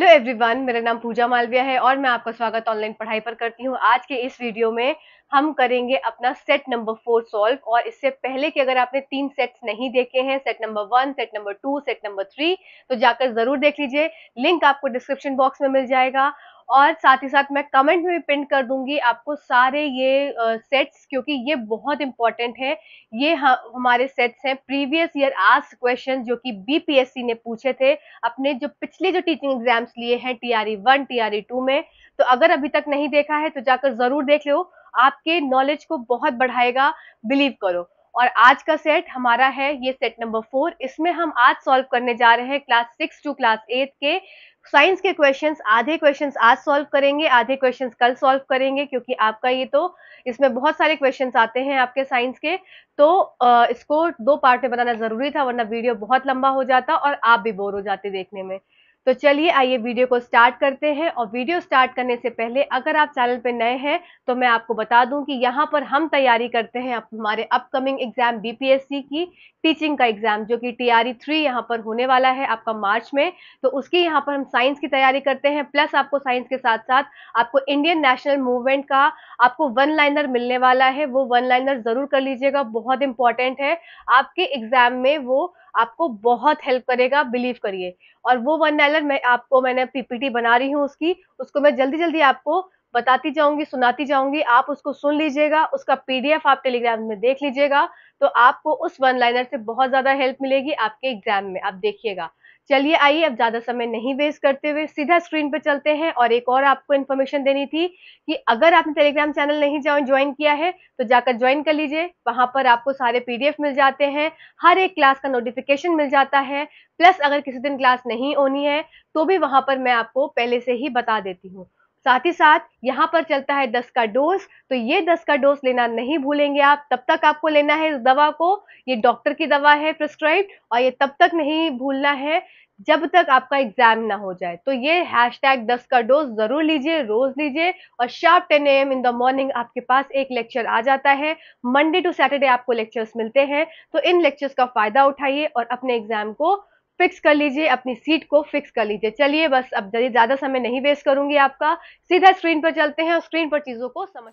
hello everyone मेरा नाम पूजा मालविया है और मैं आपका स्वागत ऑनलाइन पढ़ाई पर करती हूँ आज के इस वीडियो में हम करेंगे अपना सेट नंबर फोर सॉल्व और इससे पहले कि अगर आपने तीन सेट्स नहीं देखे हैं set number one set number two set number three तो जाकर जरूर देख लीजिए लिंक आपको डिस्क्रिप्शन बॉक्स में मिल जाएगा और साथ ही साथ मैं कमेंट में भी पिन कर दूंगी आपको सारे ये सेट्स क्योंकि ये बहुत इंपॉर्टेंट है ये हमारे सेट्स हैं प्रीवियस ईयर आज क्वेश्चन जो कि बीपीएससी ने पूछे थे अपने जो पिछले जो टीचिंग एग्जाम्स लिए हैं T E one T E two में तो अगर अभी तक नहीं देखा है तो जाकर जरूर देख लो आपके नॉलेज को बहुत बढ़ाएगा बिलीव करो और आज का सेट हमारा है ये सेट नंबर फोर इसमें हम आज सॉल्व करने जा रहे हैं class six to class eight के साइंस के क्वेश्चंस आधे क्वेश्चंस आज सॉल्व करेंगे आधे क्वेश्चंस कल सॉल्व करेंगे क्योंकि आपका ये तो इसमें बहुत सारे क्वेश्चंस आते हैं आपके साइंस के तो इसको दो पार्ट में बनाना ज़रूरी था वरना वीडियो बहुत लंबा हो जाता और आप भी बोर हो जाते देखने में तो चलिए आइए वीडियो को स्टार्ट करते हैं और वीडियो स्टार्ट करने से पहले अगर आप चैनल पर नए हैं तो मैं आपको बता दूं कि यहाँ पर हम तैयारी करते हैं हमारे अपकमिंग एग्जाम बीपीएससी की टीचिंग का एग्जाम जो कि टी आर थ्री यहाँ पर होने वाला है आपका मार्च में तो उसकी यहाँ पर हम साइंस की तैयारी करते हैं प्लस आपको साइंस के साथ साथ आपको इंडियन नेशनल मूवमेंट का आपको वन लाइनर मिलने वाला है वो वन लाइनर जरूर कर लीजिएगा बहुत इंपॉर्टेंट है आपके एग्जाम में वो आपको बहुत हेल्प करेगा बिलीव करिए और वो वन नाइलर मैं आपको मैंने पीपीटी बना रही हूँ उसकी उसको मैं जल्दी जल्दी आपको बताती जाऊंगी सुनाती जाऊंगी आप उसको सुन लीजिएगा उसका पीडीएफ आप टेलीग्राम में देख लीजिएगा तो आपको उस वन लाइनर से बहुत ज़्यादा हेल्प मिलेगी आपके एग्जाम में आप देखिएगा चलिए आइए अब ज़्यादा समय नहीं वेस्ट करते हुए सीधा स्क्रीन पर चलते हैं और एक और आपको इन्फॉर्मेशन देनी थी कि अगर आपने टेलीग्राम चैनल नहीं ज्वाइन किया है तो जाकर ज्वाइन कर लीजिए वहाँ पर आपको सारे पीडीएफ मिल जाते हैं हर एक क्लास का नोटिफिकेशन मिल जाता है प्लस अगर किसी दिन क्लास नहीं होनी है तो भी वहां पर मैं आपको पहले से ही बता देती हूँ साथ ही साथ यहाँ पर चलता है दस का डोज तो ये दस का डोज लेना नहीं भूलेंगे आप तब तक आपको लेना है इस दवा को ये डॉक्टर की दवा है प्रिस्क्राइब और ये तब तक नहीं भूलना है जब तक आपका एग्जाम ना हो जाए तो ये हैश टैग दस का डोज जरूर लीजिए रोज लीजिए और sharp ten A M in the morning आपके पास एक लेक्चर आ जाता है मंडे टू सैटरडे आपको लेक्चर्स मिलते हैं तो इन लेक्चर्स का फायदा उठाइए और अपने एग्जाम को फिक्स कर लीजिए अपनी सीट को फिक्स कर लीजिए चलिए बस अब ज़्यादा समय नहीं वेस्ट करूंगी आपका सीधा स्क्रीन पर चलते हैं और स्क्रीन पर चीज़ों को समझ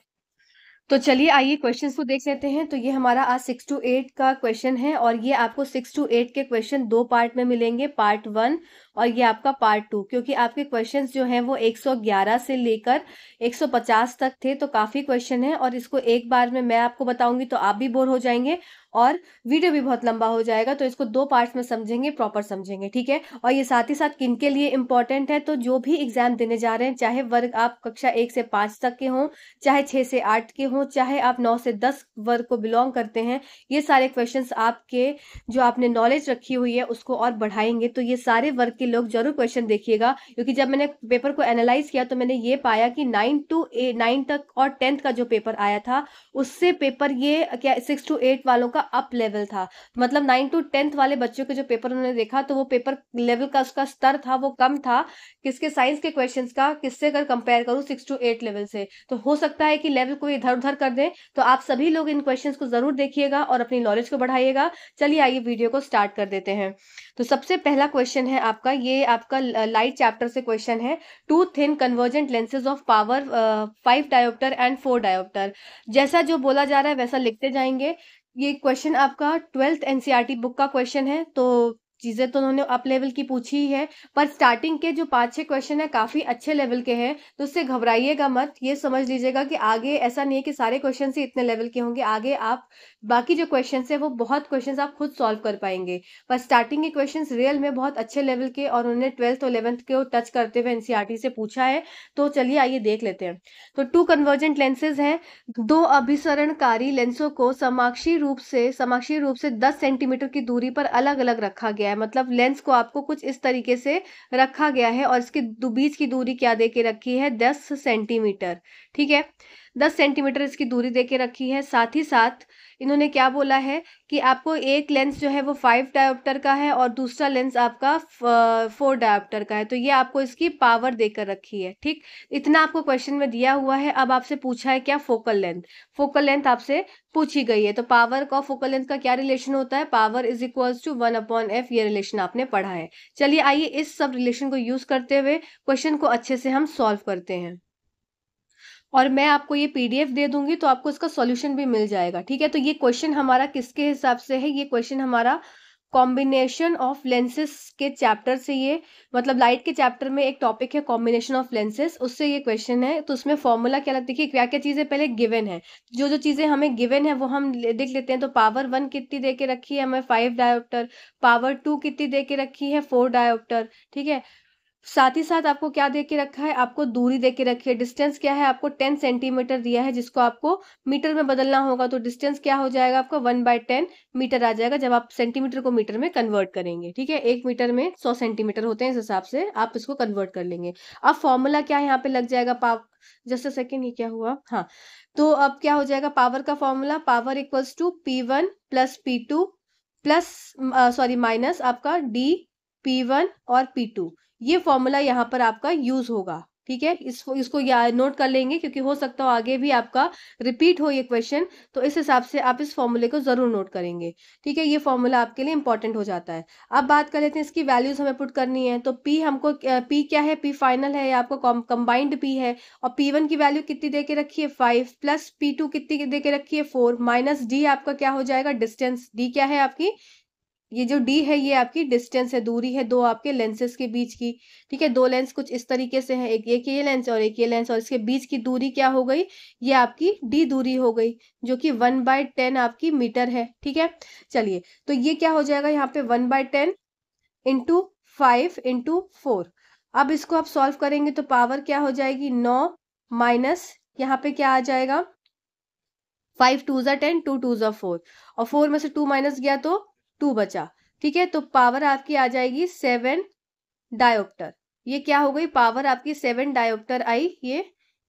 तो चलिए आइए क्वेश्चंस को देख लेते हैं तो ये हमारा आज सिक्स टू एट का क्वेश्चन है और ये आपको सिक्स टू एट के क्वेश्चन दो पार्ट में मिलेंगे पार्ट वन और ये आपका पार्ट टू क्योंकि आपके क्वेश्चन जो हैं वो 111 से लेकर 150 तक थे तो काफ़ी क्वेश्चन है और इसको एक बार में मैं आपको बताऊंगी तो आप भी बोर हो जाएंगे और वीडियो भी बहुत लंबा हो जाएगा तो इसको दो पार्ट्स में समझेंगे प्रॉपर समझेंगे ठीक है और ये साथ ही साथ किन के लिए इंपॉर्टेंट है तो जो भी एग्जाम देने जा रहे हैं चाहे वर्ग आप कक्षा एक से पाँच तक के हों चाहे छः से आठ के हों चाहे आप नौ से दस वर्ग को बिलोंग करते हैं ये सारे क्वेश्चन आपके जो आपने नॉलेज रखी हुई है उसको और बढ़ाएंगे तो ये सारे वर्ग के लोग जरूर क्वेश्चन देखिएगा क्योंकि जब मैंने पेपर को एनालाइज किया तो मैंने ये पाया कि नाइन टू ए नाइन तक और टेंथ का जो पेपर आया था उससे पेपर ये क्या सिक्स टू एट वालों का अप लेवल था मतलब नाइन टू टेंथ वाले बच्चों के जो पेपर उन्होंने देखा तो वो पेपर लेवल का उसका स्तर था वो कम था किसके साइंस के क्वेश्चन का किससे अगर कंपेयर करूँ सिक्स टू एट लेवल से तो हो सकता है कि लेवल को इधर उधर कर दें तो आप सभी लोग इन क्वेश्चन को जरूर देखिएगा और अपनी नॉलेज को बढ़ाइएगा चलिए आइए वीडियो को स्टार्ट कर देते हैं तो सबसे पहला क्वेश्चन है आपका ये आपका लाइट चैप्टर से क्वेश्चन है two thin convergent lenses of power five dioptre and four dioptre जैसा जो बोला जा रहा है वैसा लिखते जाएंगे ये क्वेश्चन आपका ट्वेल्थ एनसीईआरटी बुक का क्वेश्चन है तो चीज़ें तो उन्होंने अप लेवल की पूछी ही है पर स्टार्टिंग के जो पांच छह क्वेश्चन है काफ़ी अच्छे लेवल के हैं तो उससे घबराइएगा मत ये समझ लीजिएगा कि आगे ऐसा नहीं है कि सारे क्वेश्चन ही इतने लेवल के होंगे आगे आप बाकी जो क्वेश्चन है वो बहुत क्वेश्चन आप खुद सॉल्व कर पाएंगे पर स्टार्टिंग के क्वेश्चन रियल में बहुत अच्छे लेवल के और उन्होंने ट्वेल्थ और इलेवंथ को टच करते हुए एनसीआरटी e से पूछा है तो चलिए आइए देख लेते हैं तो टू कन्वर्जेंट लेंसेज हैं दो अभिसरणकारी लेंसों को समाक्षी रूप से समाक्षी रूप से दस सेंटीमीटर की दूरी पर अलग अलग रखा गया गया है मतलब लेंस को आपको कुछ इस तरीके से रखा गया है और इसके बीच की दूरी क्या दे के रखी है दस सेंटीमीटर ठीक है दस सेंटीमीटर इसकी दूरी दे के रखी है साथ ही साथ इन्होंने क्या बोला है कि आपको एक लेंस जो है वो फाइव डायोप्टर का है और दूसरा लेंस आपका फोर डायोप्टर का है तो ये आपको इसकी पावर देकर रखी है ठीक इतना आपको क्वेश्चन में दिया हुआ है अब आपसे पूछा है क्या फोकल लेंथ फोकल लेंथ आपसे पूछी गई है तो पावर का फोकल लेंथ का क्या रिलेशन होता है power is equals to one upon F ये रिलेशन आपने पढ़ा है चलिए आइए इस सब रिलेशन को यूज करते हुए क्वेश्चन को अच्छे से हम सॉल्व करते हैं और मैं आपको ये पीडीएफ दे दूंगी तो आपको इसका सॉल्यूशन भी मिल जाएगा ठीक है तो ये क्वेश्चन हमारा किसके हिसाब से है ये क्वेश्चन हमारा कॉम्बिनेशन ऑफ लेंसेस के चैप्टर से ये मतलब लाइट के चैप्टर में एक टॉपिक है कॉम्बिनेशन ऑफ लेंसेज उससे ये क्वेश्चन है तो उसमें फॉर्मूला क्या लगता है क्या क्या चीज़ें पहले गिवन है जो जो चीज़ें हमें गिवन है वो हम देख लेते हैं तो पावर वन कितनी दे के रखी है हमें फाइव डायोप्टर पावर टू कितनी दे के रखी है फोर डायोप्टर ठीक है साथ ही साथ आपको क्या दे के रखा है आपको दूरी दे के रखी है डिस्टेंस क्या है आपको टेन सेंटीमीटर दिया है जिसको आपको मीटर में बदलना होगा तो डिस्टेंस क्या हो जाएगा आपका वन बाय टेन मीटर आ जाएगा जब आप सेंटीमीटर को मीटर में कन्वर्ट करेंगे ठीक है एक मीटर में सौ सेंटीमीटर होते हैं इस हिसाब से आप इसको कन्वर्ट कर लेंगे अब फॉर्मूला क्या है यहाँ पे लग जाएगा पाप जस्ट अ सेकेंड ये क्या हुआ हाँ तो अब क्या हो जाएगा पावर का formula power equals to P one plus P two plus sorry minus आपका डी पी वन और पी टू ये फॉर्मूला यहाँ पर आपका यूज होगा ठीक है इसको इसको नोट कर लेंगे क्योंकि हो सकता हो आगे भी आपका रिपीट हो ये क्वेश्चन तो इस हिसाब से आप इस फॉर्मूले को जरूर नोट करेंगे ठीक है ये फॉर्मूला आपके लिए इंपॉर्टेंट हो जाता है अब बात कर लेते हैं इसकी वैल्यूज हमें पुट करनी है तो पी हमको पी क्या है पी फाइनल है या आपको कंबाइंड पी है और पी वन की वैल्यू कितनी दे के रखी है फाइव प्लस पी टू कितनी दे के रखी है फोर माइनस डी आपका क्या हो जाएगा डिस्टेंस डी क्या है आपकी ये जो डी है ये आपकी डिस्टेंस है दूरी है दो आपके लेंसेज के बीच की ठीक है दो लेंस कुछ इस तरीके से है एक एक ये लेंस और एक ये लेंस और इसके बीच की दूरी क्या हो गई ये आपकी डी दूरी हो गई जो कि वन बाय टेन आपकी मीटर है ठीक है चलिए तो ये क्या हो जाएगा यहाँ पे one by ten into five into four अब इसको आप सॉल्व करेंगे तो पावर क्या हो जाएगी नौ माइनस यहाँ पे क्या आ जाएगा फाइव टू ज़ा टेन टू टू ज़ा फोर और फोर में से टू माइनस गया तो टू बचा ठीक है तो पावर आपकी आ जाएगी सेवन डायोप्टर ये क्या हो गई पावर आपकी सेवन डायोप्टर आई ये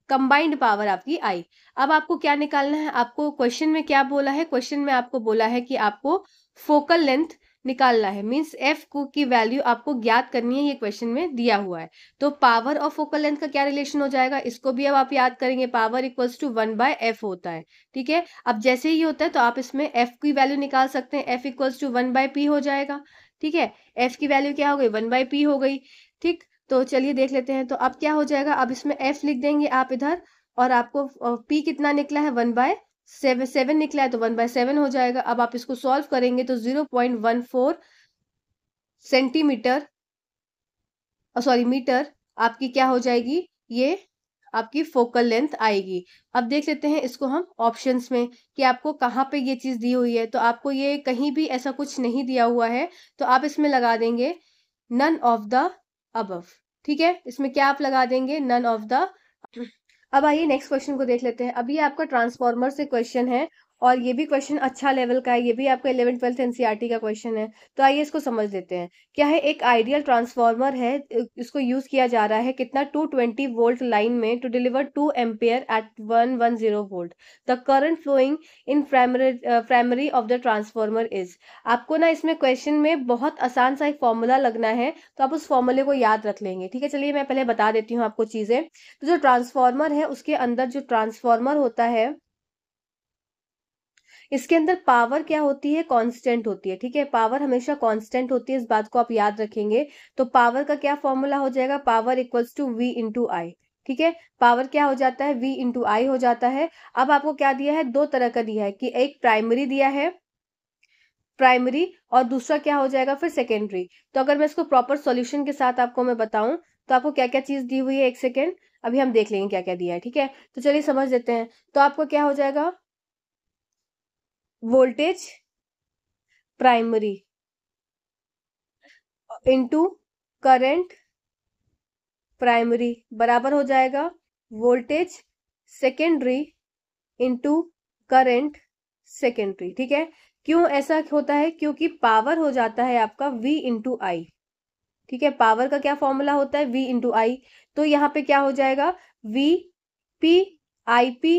कंबाइंड पावर आपकी आई अब आपको क्या निकालना है आपको क्वेश्चन में क्या बोला है क्वेश्चन में आपको बोला है कि आपको फोकल लेंथ निकालना है मीन्स एफ को की वैल्यू आपको ज्ञात करनी है ये क्वेश्चन में दिया हुआ है तो पावर और फोकल लेंथ का क्या रिलेशन हो जाएगा इसको भी अब आप याद करेंगे power equals to one by F होता है ठीक है अब जैसे ही होता है तो आप इसमें एफ की वैल्यू निकाल सकते हैं F equals to one by P हो जाएगा ठीक है एफ की वैल्यू क्या हो गई वन बाय पी हो गई ठीक तो चलिए देख लेते हैं तो अब क्या हो जाएगा अब इसमें एफ लिख देंगे आप इधर और आपको पी कितना निकला है वन बाय सेवन सेवन निकला है तो वन बाय सेवन हो जाएगा अब आप इसको सॉल्व करेंगे तो zero point one four centimetre sorry metre आपकी क्या हो जाएगी ये आपकी फोकल लेंथ आएगी अब देख लेते हैं इसको हम ऑप्शंस में कि आपको कहाँ पे ये चीज़ दी हुई है तो आपको ये कहीं भी ऐसा कुछ नहीं दिया हुआ है तो आप इसमें लगा देंगे नन ऑफ द अबव ठीक है इसमें क्या आप लगा देंगे नन ऑफ द अब आइए नेक्स्ट क्वेश्चन को देख लेते हैं अभी ये आपका ट्रांसफॉर्मर से क्वेश्चन है और ये भी क्वेश्चन अच्छा लेवल का है ये भी आपका इलेवन ट्वेल्थ एनसीईआरटी का क्वेश्चन है तो आइए इसको समझ लेते हैं क्या है एक आइडियल ट्रांसफार्मर है इसको यूज़ किया जा रहा है कितना 220 वोल्ट लाइन में to deliver two ampere at 110 volt the current flowing in primary primary of the transformer is आपको ना इसमें क्वेश्चन में बहुत आसान सा एक फॉर्मूला लगना है तो आप उस फॉर्मूले को याद रख लेंगे ठीक है चलिए मैं पहले बता देती हूँ आपको चीज़ें तो जो ट्रांसफॉर्मर है उसके अंदर जो ट्रांसफॉर्मर होता है इसके अंदर पावर क्या होती है कांस्टेंट होती है ठीक है पावर हमेशा कांस्टेंट होती है इस बात को आप याद रखेंगे तो पावर का क्या फॉर्मूला हो जाएगा power equals to V into I ठीक है पावर क्या हो जाता है वी इंटू आई हो जाता है अब आपको क्या दिया है दो तरह का दिया है कि एक प्राइमरी दिया है प्राइमरी और दूसरा क्या हो जाएगा फिर सेकेंडरी तो अगर मैं इसको प्रॉपर सोल्यूशन के साथ आपको मैं बताऊं तो आपको क्या क्या चीज दी हुई है एक सेकेंड अभी हम देख लेंगे क्या क्या दिया है ठीक है तो चलिए समझ लेते हैं तो आपको क्या हो जाएगा voltage primary into current primary बराबर हो जाएगा voltage secondary into current secondary ठीक है क्यों ऐसा होता है क्योंकि पावर हो जाता है आपका v इंटू आई ठीक है पावर का क्या फॉर्मूला होता है v इंटू आई तो यहाँ पे क्या हो जाएगा v p आई पी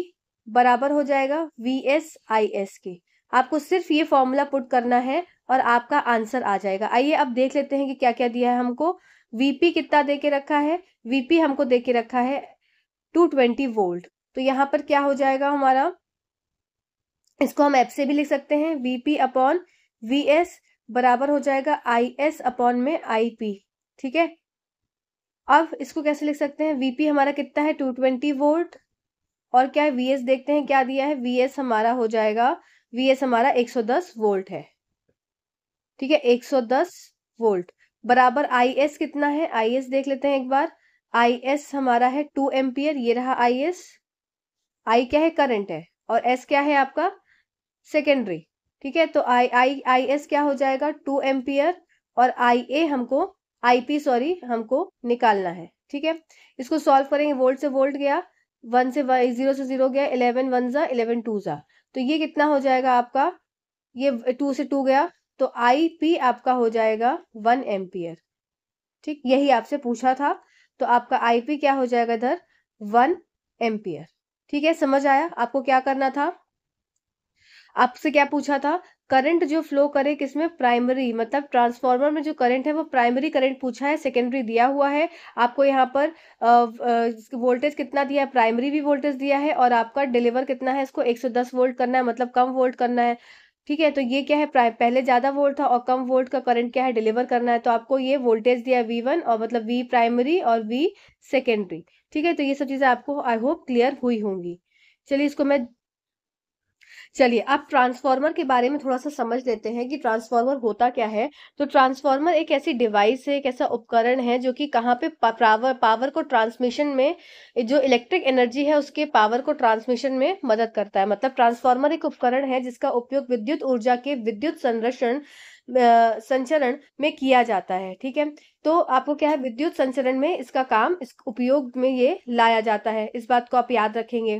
बराबर हो जाएगा वी एस आई एस के आपको सिर्फ ये फॉर्मूला पुट करना है और आपका आंसर आ जाएगा आइए अब देख लेते हैं कि क्या क्या दिया है हमको वीपी कितना दे के रखा है वीपी हमको दे के रखा है टू ट्वेंटी वोल्ट तो यहाँ पर क्या हो जाएगा हमारा इसको हम एप से भी लिख सकते हैं वीपी अपॉन वी एस बराबर हो जाएगा आई एस अपॉन में आई पी ठीक है अब इसको कैसे लिख सकते हैं वीपी हमारा कितना है टू ट्वेंटी वोल्ट और क्या है वी एस देखते हैं क्या दिया है वी एस हमारा हो जाएगा वी एस हमारा 110 वोल्ट है ठीक है 110 वोल्ट बराबर आई एस कितना है आई एस देख लेते हैं एक बार आई एस हमारा है टू एम्पियर ये रहा आई एस आई क्या है करंट है और एस क्या है आपका सेकेंडरी ठीक है तो आई आई आई एस क्या हो जाएगा टू एम्पियर और आई ए हमको आई पी सॉरी हमको निकालना है ठीक है इसको सॉल्व करेंगे वोल्ट से वोल्ट गया वन से वन जीरो से जीरो गया इलेवन वन जा इलेवन टू जा तो ये कितना हो जाएगा आपका ये टू से टू गया तो आई पी आपका हो जाएगा वन एम्पियर ठीक यही आपसे पूछा था तो आपका आई पी क्या हो जाएगा इधर वन एम्पियर ठीक है समझ आया आपको क्या करना था आपसे क्या पूछा था करंट जो फ्लो करे किसमें प्राइमरी मतलब ट्रांसफार्मर में जो करंट है वो प्राइमरी करंट पूछा है सेकेंडरी दिया हुआ है आपको यहाँ पर वोल्टेज कितना दिया है प्राइमरी भी वोल्टेज दिया है और आपका डिलीवर कितना है इसको 110 वोल्ट करना है मतलब कम वोल्ट करना है ठीक है तो ये क्या है पहले ज़्यादा वोल्ट था और कम वोल्ट का करंट क्या है डिलीवर करना है तो आपको ये वोल्टेज दिया वी वन और मतलब वी प्राइमरी और वी सेकेंडरी ठीक है तो ये सब चीज़ें आपको आई होप क्लियर हुई होंगी चलिए इसको मैं चलिए अब ट्रांसफार्मर के बारे में थोड़ा सा समझ लेते हैं कि ट्रांसफार्मर होता क्या है तो ट्रांसफार्मर एक ऐसी डिवाइस है एक ऐसा उपकरण है जो कि कहाँ पे पावर पावर को ट्रांसमिशन में जो इलेक्ट्रिक एनर्जी है उसके पावर को ट्रांसमिशन में मदद करता है मतलब ट्रांसफार्मर एक उपकरण है जिसका उपयोग विद्युत ऊर्जा के विद्युत संरक्षण संचरण में किया जाता है ठीक है तो आपको क्या है विद्युत संचरण में इसका काम इस उपयोग में ये लाया जाता है इस बात को आप याद रखेंगे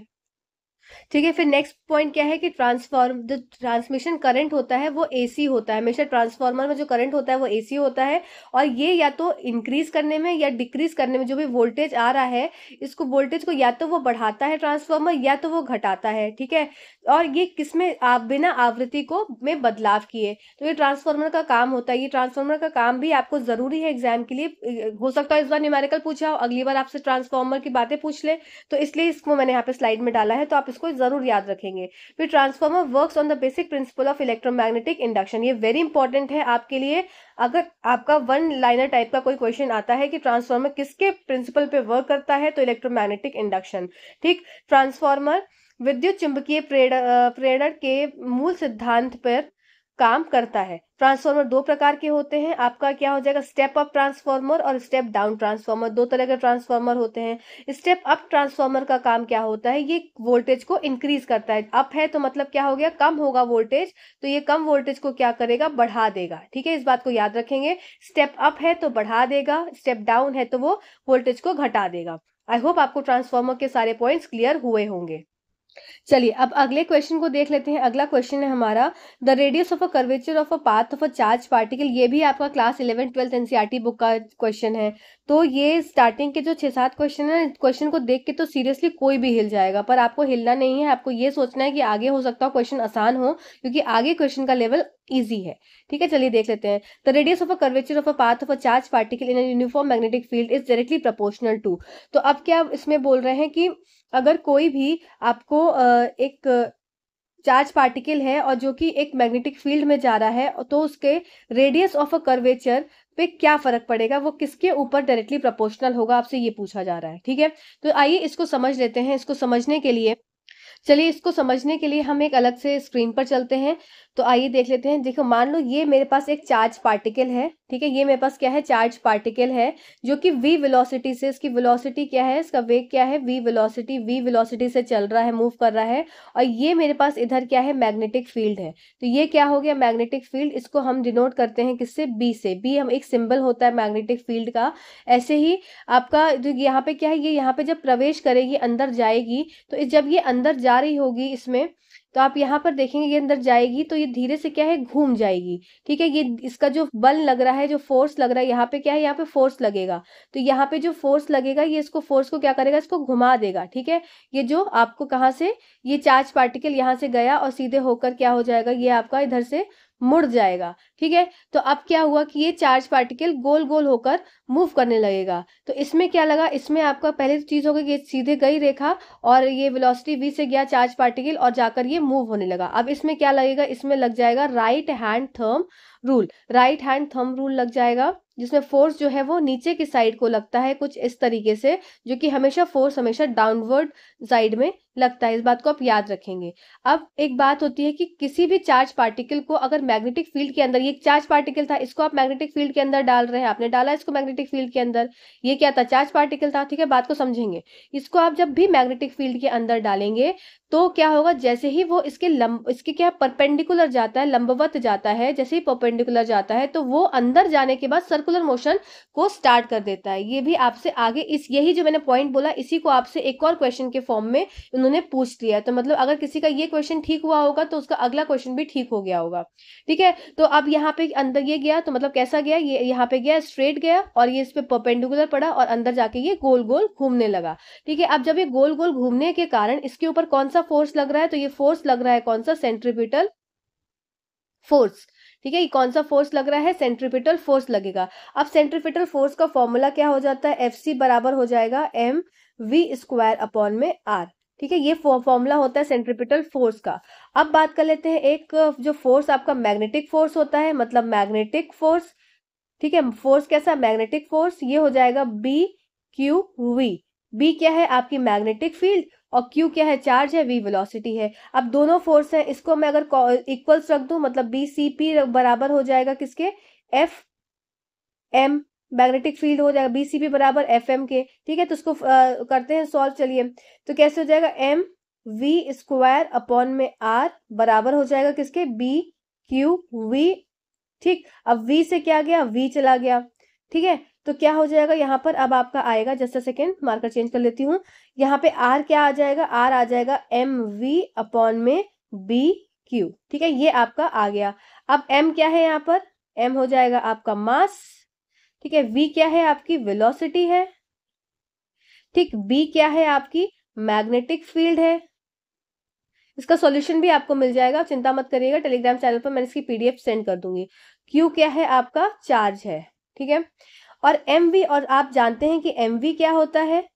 ठीक है फिर नेक्स्ट पॉइंट क्या है कि ट्रांसफॉर्म जो ट्रांसमिशन करंट होता है वो एसी होता है हमेशा ट्रांसफार्मर में जो करंट होता है वो एसी होता है और ये या तो इंक्रीज करने में या डिक्रीज करने में जो भी वोल्टेज आ रहा है इसको वोल्टेज को या तो वो बढ़ाता है ट्रांसफार्मर या तो वो घटाता है ठीक है और ये किसमें आप बिना आवृत्ति को में बदलाव किए तो ये ट्रांसफार्मर का काम होता है ये ट्रांसफार्मर का काम भी आपको जरूरी है एग्जाम के लिए हो सकता है इस बार न्यूमेरिकल पूछा अगली बार आपसे ट्रांसफार्मर की बातें पूछ ले तो इसलिए इसको मैंने यहाँ पे स्लाइड में डाला है तो आप को जरूर याद रखेंगे फिर transformer works on the basic principle of electromagnetic induction ये वेरी इंपॉर्टेंट है आपके लिए अगर आपका वन लाइनर टाइप का कोई क्वेश्चन आता है कि ट्रांसफॉर्मर किसके प्रिंसिपल पे वर्क करता है तो इलेक्ट्रोमैग्नेटिक इंडक्शन ठीक ट्रांसफॉर्मर विद्युत चुंबकीय प्रेरण के मूल सिद्धांत पर काम करता है ट्रांसफार्मर दो प्रकार के होते हैं आपका क्या हो जाएगा स्टेप अप ट्रांसफार्मर और स्टेप डाउन ट्रांसफार्मर दो तरह के ट्रांसफार्मर होते हैं स्टेप अप ट्रांसफार्मर का काम क्या होता है ये वोल्टेज को इंक्रीज करता है अप है तो मतलब क्या हो गया कम होगा वोल्टेज तो ये कम वोल्टेज को क्या करेगा बढ़ा देगा ठीक है इस बात को याद रखेंगे स्टेप अप है तो बढ़ा देगा स्टेप डाउन है तो वो वोल्टेज को घटा देगा आई होप आपको ट्रांसफार्मर के सारे पॉइंट्स क्लियर हुए होंगे चलिए अब अगले क्वेश्चन को देख लेते हैं अगला क्वेश्चन है हमारा the radius of a curvature of a path of a charge particle ये भी आपका class eleven twelfth NCERT book का क्वेश्चन है तो ये स्टार्टिंग के जो छः सात क्वेश्चन है क्वेश्चन को देख के तो सीरियसली कोई भी हिल जाएगा पर आपको हिलना नहीं है आपको ये सोचना है कि आगे हो सकता है क्वेश्चन आसान हो क्योंकि आगे क्वेश्चन का लेवल ईजी है ठीक है चलिए देख लेते हैं the radius of a curvature of a path of a charge particle in uniform magnetic field is directly proportional to तो अब क्या इसमें बोल रहे हैं कि अगर कोई भी आपको एक चार्ज पार्टिकल है और जो कि एक मैग्नेटिक फील्ड में जा रहा है तो उसके रेडियस ऑफ अ कर्वेचर पे क्या फर्क पड़ेगा वो किसके ऊपर डायरेक्टली प्रपोर्शनल होगा आपसे ये पूछा जा रहा है ठीक है तो आइए इसको समझ लेते हैं इसको समझने के लिए चलिए इसको समझने के लिए हम एक अलग से स्क्रीन पर चलते हैं तो आइए देख लेते हैं देखो मान लो ये मेरे पास एक चार्ज पार्टिकल है ठीक है ये मेरे पास क्या है चार्ज पार्टिकल है जो कि वी वेलोसिटी से इसकी वेलोसिटी क्या है इसका वेग क्या है वी वेलोसिटी वी वेलोसिटी से चल रहा है मूव कर रहा है और ये मेरे पास इधर क्या है मैग्नेटिक फील्ड है तो ये क्या हो गया मैग्नेटिक फील्ड इसको हम डिनोट करते हैं किससे बी से बी हम एक सिंबल होता है मैग्नेटिक फील्ड का ऐसे ही आपका जो यहाँ पे क्या है ये यहाँ पे जब प्रवेश करेगी अंदर जाएगी तो जब ये अंदर जा रही होगी इसमें तो आप यहाँ पर देखेंगे ये अंदर जाएगी तो ये धीरे से क्या है घूम जाएगी ठीक है ये इसका जो बल लग रहा है जो फोर्स लग रहा है यहाँ पे क्या है यहाँ पे फोर्स लगेगा तो यहाँ पे जो फोर्स लगेगा ये इसको फोर्स को क्या करेगा इसको घुमा देगा ठीक है ये जो आपको कहाँ से ये चार्ज पार्टिकल यहाँ से गया और सीधे होकर क्या हो जाएगा ये आपका इधर से मुड़ जाएगा ठीक है तो अब क्या हुआ कि ये चार्ज पार्टिकल गोल गोल होकर मूव करने लगेगा तो इसमें क्या लगा इसमें आपका पहले तो चीज होगा कि सीधे गई रेखा और ये वेलोसिटी वी से गया चार्ज पार्टिकल और जाकर ये मूव होने लगा अब इसमें क्या लगेगा इसमें लग जाएगा राइट हैंड थर्म रूल राइट हैंड थर्म रूल लग जाएगा जिसमें फोर्स जो है वो नीचे की साइड को लगता है कुछ इस तरीके से जो कि हमेशा फोर्स हमेशा डाउनवर्ड साइड में लगता है इस बात को आप याद रखेंगे अब एक बात होती है कि किसी भी चार्ज पार्टिकल को अगर मैग्नेटिक फील्ड के अंदर ये चार्ज पार्टिकल था इसको आप मैग्नेटिक फील्ड के अंदर डाल रहे हैं आपने डाला इसको मैग्नेटिक फील्ड के अंदर ये क्या था चार्ज पार्टिकल था ठीक है बात को समझेंगे इसको आप जब भी मैग्नेटिक फील्ड के अंदर डालेंगे तो क्या होगा जैसे ही वो इसके लंब इसके क्या परपेंडिकुलर जाता है लंबवत जाता है जैसे ही परपेंडिकुलर जाता है तो वो अंदर जाने के बाद सर्कुलर मोशन को स्टार्ट कर देता है ये भी आपसे आगे इस यही जो मैंने पॉइंट बोला इसी को आपसे एक और क्वेश्चन के फॉर्म में उन्होंने पूछ लिया तो मतलब अगर किसी का ये क्वेश्चन ठीक हुआ होगा तो उसका अगला क्वेश्चन भी ठीक हो गया होगा ठीक है तो अब यहाँ पे अंदर ये गया तो मतलब कैसा गया ये यहाँ पे गया स्ट्रेट गया और ये इस पर पेंडिकुलर पड़ा और अंदर जाके ये गोल गोल घूमने लगा ठीक है अब जब ये गोल गोल घूमने के कारण इसके ऊपर कौन सा फोर्स लग रहा है तो ये फोर्स लग रहा है कौन सा सेंट्रिपिटल फोर्स ठीक है ये कौन सा फोर्स लग रहा है सेंट्रिपिटल फोर्स लगेगा अब सेंट्रिपिटल फोर्स का फॉर्मूला क्या हो जाता है एफ सी बराबर हो जाएगा एम वी स्क्वायर अपॉन में आर ठीक है ये फॉर्मूला होता है सेंट्रिपिटल फोर्स का अब बात कर लेते हैं एक जो फोर्स आपका मैग्नेटिक फोर्स होता है मतलब मैग्नेटिक फोर्स ठीक है फोर्स कैसा मैग्नेटिक फोर्स ये हो जाएगा बी क्यू वी बी क्या है आपकी मैग्नेटिक फील्ड और क्यू क्या है चार्ज है वी वेलोसिटी है अब दोनों फोर्स है इसको मैं अगर इक्वल्स रख दू मतलब बी सी पी बराबर हो जाएगा किसके एफ एम मैग्नेटिक फील्ड हो जाएगा बी बराबर एफ एम के ठीक है तो उसको आ, करते हैं सॉल्व चलिए तो कैसे हो जाएगा एम वी स्क्वायर अपॉन में आर बराबर हो जाएगा किसके बी क्यू वी ठीक अब वी से क्या गया वी चला गया ठीक है तो क्या हो जाएगा यहाँ पर अब आपका आएगा just a second marker change कर लेती हूँ यहाँ पे आर क्या आ जाएगा आर आ जाएगा एम वी अपॉन में बी क्यू ठीक है ये आपका आ गया अब एम क्या है यहाँ पर एम हो जाएगा आपका मास ठीक है वी क्या है आपकी वेलोसिटी है ठीक बी क्या है आपकी मैग्नेटिक फील्ड है इसका सॉल्यूशन भी आपको मिल जाएगा चिंता मत करिएगा टेलीग्राम चैनल पर मैं इसकी पीडीएफ सेंड कर दूंगी क्यू क्या है आपका चार्ज है ठीक है और एम और आप जानते हैं कि एम क्या होता है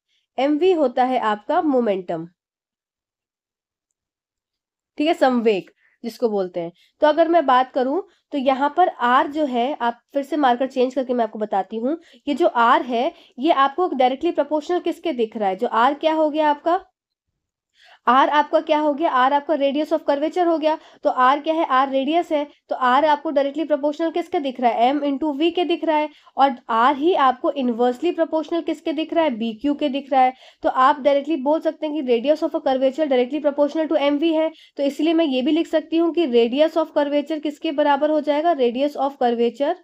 एम होता है आपका मोमेंटम ठीक है संवेग जिसको बोलते हैं तो अगर मैं बात करूं तो यहाँ पर आर जो है आप फिर से मार्कर चेंज करके मैं आपको बताती हूँ ये जो आर है ये आपको डायरेक्टली प्रपोर्शनल किसके दिख रहा है जो आर क्या हो गया आपका आर आपका क्या हो गया आर आपका रेडियस ऑफ कर्वेचर हो गया तो आर क्या है आर रेडियस है तो आर आपको डायरेक्टली प्रोपोर्शनल किसके दिख रहा है एम इंटू वी के दिख रहा है और आर ही आपको इन्वर्सली प्रोपोर्शनल किसके दिख रहा है बी क्यू के दिख रहा है तो आप डायरेक्टली बोल सकते हैं कि radius of a curvature directly proportional to M V है तो इसलिए मैं ये भी लिख सकती हूँ कि रेडियस ऑफ कर्वेचर किसके बराबर हो जाएगा radius of curvature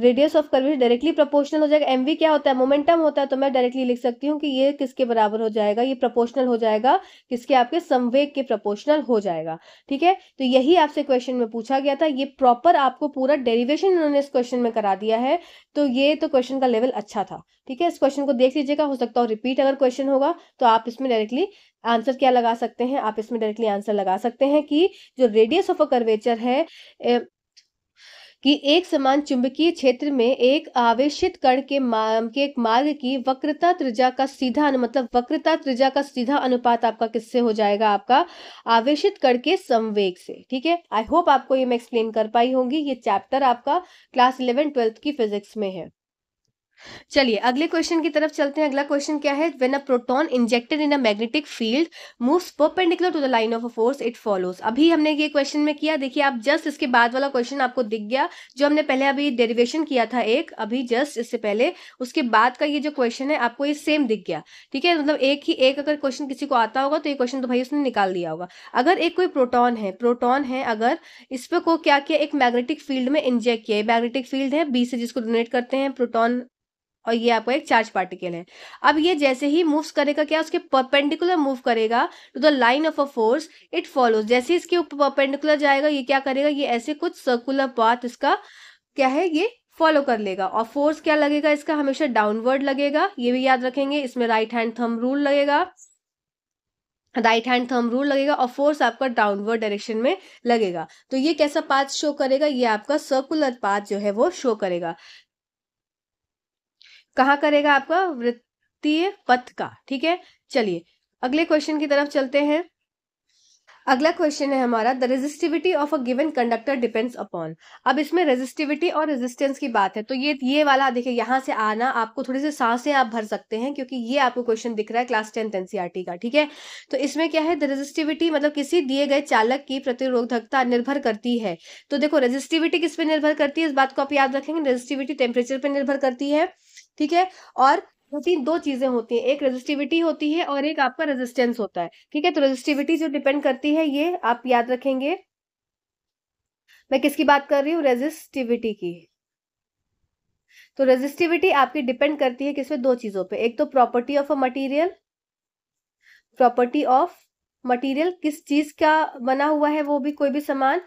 radius of curvature directly proportional हो जाएगा एम क्या होता है मोमेंटम होता है तो मैं डायरेक्टली लिख सकती हूँ कि ये किसके बराबर हो जाएगा ये प्रोपोर्शनल हो जाएगा किसके आपके संवेग के प्रोपोर्शनल हो जाएगा ठीक है तो यही आपसे क्वेश्चन में पूछा गया था ये प्रॉपर आपको पूरा डेरिवेशन उन्होंने इस क्वेश्चन में करा दिया है तो ये तो क्वेश्चन का लेवल अच्छा था ठीक है इस क्वेश्चन को देख लीजिएगा हो सकता है रिपीट अगर क्वेश्चन होगा तो आप इसमें डायरेक्टली आंसर क्या लगा सकते हैं आप इसमें डायरेक्टली आंसर लगा सकते हैं कि जो रेडियस ऑफ अ कर्वेचर है कि एक समान चुंबकीय क्षेत्र में एक आवेशित कण के मार्ग के एक मार्ग की वक्रता त्रिज्या का सीधा मतलब वक्रता त्रिज्या का सीधा अनुपात आपका किससे हो जाएगा आपका आवेशित कण के संवेग से ठीक है आई होप आपको ये मैं एक्सप्लेन कर पाई होंगी ये चैप्टर आपका क्लास इलेवन ट्वेल्थ की फिजिक्स में है चलिए अगले क्वेश्चन की तरफ चलते हैं अगला क्वेश्चन क्या है when a proton injected in a magnetic field moves perpendicular to the line of a force it follows अभी हमने ये क्वेश्चन में किया देखिए आप जस्ट इसके बाद वाला क्वेश्चन आपको दिख गया जो हमने पहले अभी डेरिवेशन किया था एक अभी जस्ट इससे पहले उसके बाद का ये जो क्वेश्चन है आपको ये सेम दिख गया ठीक है मतलब एक ही एक अगर क्वेश्चन किसी को आता होगा तो ये क्वेश्चन तो भाई उसने निकाल दिया होगा अगर एक कोई प्रोटॉन है प्रोटॉन है अगर इस पर को क्या किया एक मैग्नेटिक फील्ड में इंजेक्ट किया मैग्नेटिक फील्ड है बी से जिसको डोनेट करते हैं प्रोटॉन और ये आपका एक चार्ज पार्टिकल है अब ये जैसे ही मूव्स करेगा क्या उसके परपेंडिकुलर मूव करेगा to the line of a force it follows जैसे इसके ऊपर परपेंडिकुलर जाएगा ये क्या करेगा ये ऐसे कुछ सर्कुलर पाथ इसका क्या है ये फॉलो कर लेगा और फोर्स क्या लगेगा इसका हमेशा डाउनवर्ड लगेगा ये भी याद रखेंगे इसमें राइट हैंड थम रूल लगेगा राइट हैंड थर्म रूल लगेगा और फोर्स आपका डाउनवर्ड डायरेक्शन में लगेगा तो ये कैसा पाथ शो करेगा ये आपका सर्कुलर पाथ जो है वो शो करेगा कहाँ करेगा आपका वृत्तीय पथ का ठीक है चलिए अगले क्वेश्चन की तरफ चलते हैं अगला क्वेश्चन है हमारा the resistivity of a given conductor depends upon अब इसमें रेजिस्टिविटी और रेजिस्टेंस की बात है तो ये ये वाला देखिए यहाँ से आना आपको थोड़ी सी सांसें आप भर सकते हैं क्योंकि ये आपको क्वेश्चन दिख रहा है क्लास टेंथ एनसीआरटी का ठीक है तो इसमें क्या है द रेजिस्टिविटी मतलब किसी दिए गए चालक की प्रतिरोधकता निर्भर करती है तो देखो रेजिस्टिविटी किस पर निर्भर करती है इस बात को आप याद रखेंगे रेजिस्टिविटी टेम्परेचर पर निर्भर करती है ठीक है और प्रोटीन दो चीजें होती हैं एक रेजिस्टिविटी होती है और एक आपका रेजिस्टेंस होता है ठीक है तो रेजिस्टिविटी जो डिपेंड करती है ये आप याद रखेंगे मैं किसकी बात कर रही हूँ रेजिस्टिविटी की तो रेजिस्टिविटी आपकी डिपेंड करती है किस पे दो चीजों पे एक तो property of a material property of material किस चीज का बना हुआ है वो भी कोई भी सामान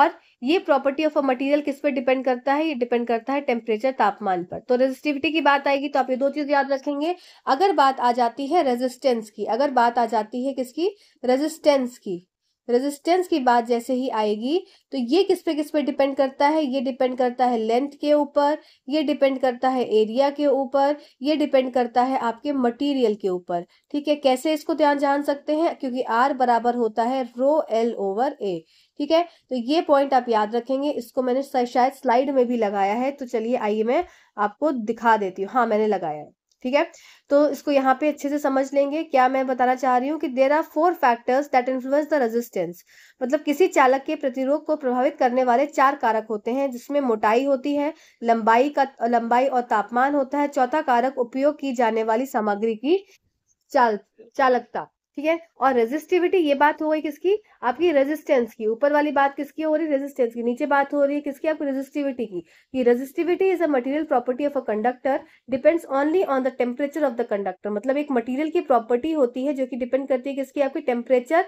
और ये प्रॉपर्टी ऑफ अ मटेरियल किस पर डिपेंड करता है ये डिपेंड करता है टेम्परेचर तापमान पर तो रेजिस्टिविटी की बात आएगी तो आप ये दो चीज याद रखेंगे अगर बात आ जाती है रेजिस्टेंस की अगर बात आ जाती है किसकी रेजिस्टेंस की रेजिस्टेंस की बात जैसे ही आएगी तो ये किस पे किस पे डिपेंड करता है ये डिपेंड करता है लेंथ के ऊपर ये डिपेंड करता है एरिया के ऊपर ये डिपेंड करता है आपके मटेरियल के ऊपर ठीक है कैसे इसको ध्यान जान सकते हैं क्योंकि आर बराबर होता है रो एल ओवर ए ठीक है तो ये पॉइंट आप याद रखेंगे इसको मैंने शायद स्लाइड में भी लगाया है तो चलिए आइए मैं आपको दिखा देती हूँ हाँ मैंने लगाया है ठीक है तो इसको यहाँ पे अच्छे से समझ लेंगे क्या मैं बताना चाह रही हूँ कि there are four factors that influence the resistance मतलब किसी चालक के प्रतिरोध को प्रभावित करने वाले चार कारक होते हैं जिसमें मोटाई होती है लंबाई का लंबाई और तापमान होता है चौथा कारक उपयोग की जाने वाली सामग्री की चाल चालकता ठीक है और रेजिस्टिविटी ये बात हो गई किसकी आपकी रेजिस्टेंस की ऊपर वाली बात किसकी हो रही है रेजिस्टेंस की नीचे बात हो रही है किसकी आपकी रेजिस्टिविटी की कि resistivity is a material property of a conductor depends only on the temperature of the conductor मतलब एक मटेरियल की प्रॉपर्टी होती है जो कि डिपेंड करती है किसकी आपकी टेम्परेचर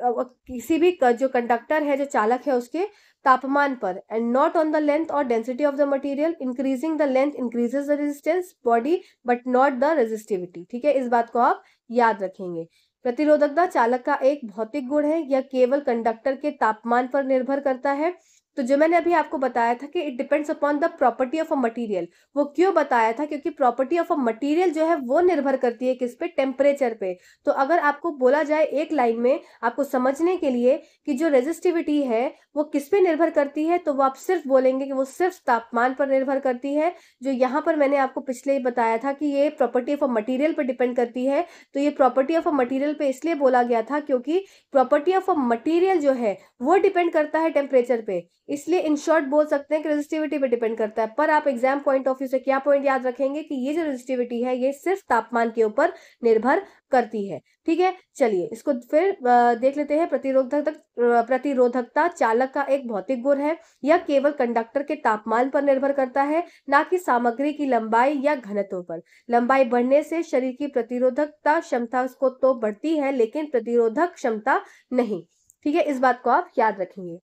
किसी भी जो कंडक्टर है जो चालक है उसके तापमान पर and not on the length और density of the material increasing the length increases the resistance body but not the resistivity ठीक है इस बात को आप याद रखेंगे प्रतिरोधकता चालक का एक भौतिक गुण है यह केवल कंडक्टर के तापमान पर निर्भर करता है तो जो मैंने अभी आपको बताया था कि it depends upon the property of a material वो क्यों बताया था क्योंकि प्रॉपर्टी ऑफ अ मटेरियल जो है वो निर्भर करती है किस पे टेम्परेचर पे तो अगर आपको बोला जाए एक लाइन में आपको समझने के लिए कि जो रेजिस्टिविटी है वो किस पे निर्भर करती है तो वो आप सिर्फ बोलेंगे कि वो सिर्फ तापमान पर निर्भर करती है जो यहाँ पर मैंने आपको पिछले ही बताया था कि ये प्रॉपर्टी ऑफ अ मटीरियल पर डिपेंड करती है तो ये प्रॉपर्टी ऑफ अ मटीरियल पर इसलिए बोला गया था क्योंकि प्रॉपर्टी ऑफ अ मटीरियल जो है वो डिपेंड करता है टेम्परेचर पे इसलिए इन शॉर्ट बोल सकते हैं कि रेजिस्टिविटी पे डिपेंड करता है पर आप एग्जाम पॉइंट ऑफ व्यू से क्या पॉइंट याद रखेंगे कि ये जो रेजिस्टिविटी है ये सिर्फ तापमान के ऊपर निर्भर करती है ठीक है चलिए इसको फिर देख लेते हैं प्रतिरोधक प्रतिरोधकता चालक का एक भौतिक गुण है यह केवल कंडक्टर के तापमान पर निर्भर करता है ना कि सामग्री की लंबाई या घनत्व पर लंबाई बढ़ने से शरीर की प्रतिरोधकता क्षमता उसको तो बढ़ती है लेकिन प्रतिरोधक क्षमता नहीं ठीक है इस बात को आप याद रखेंगे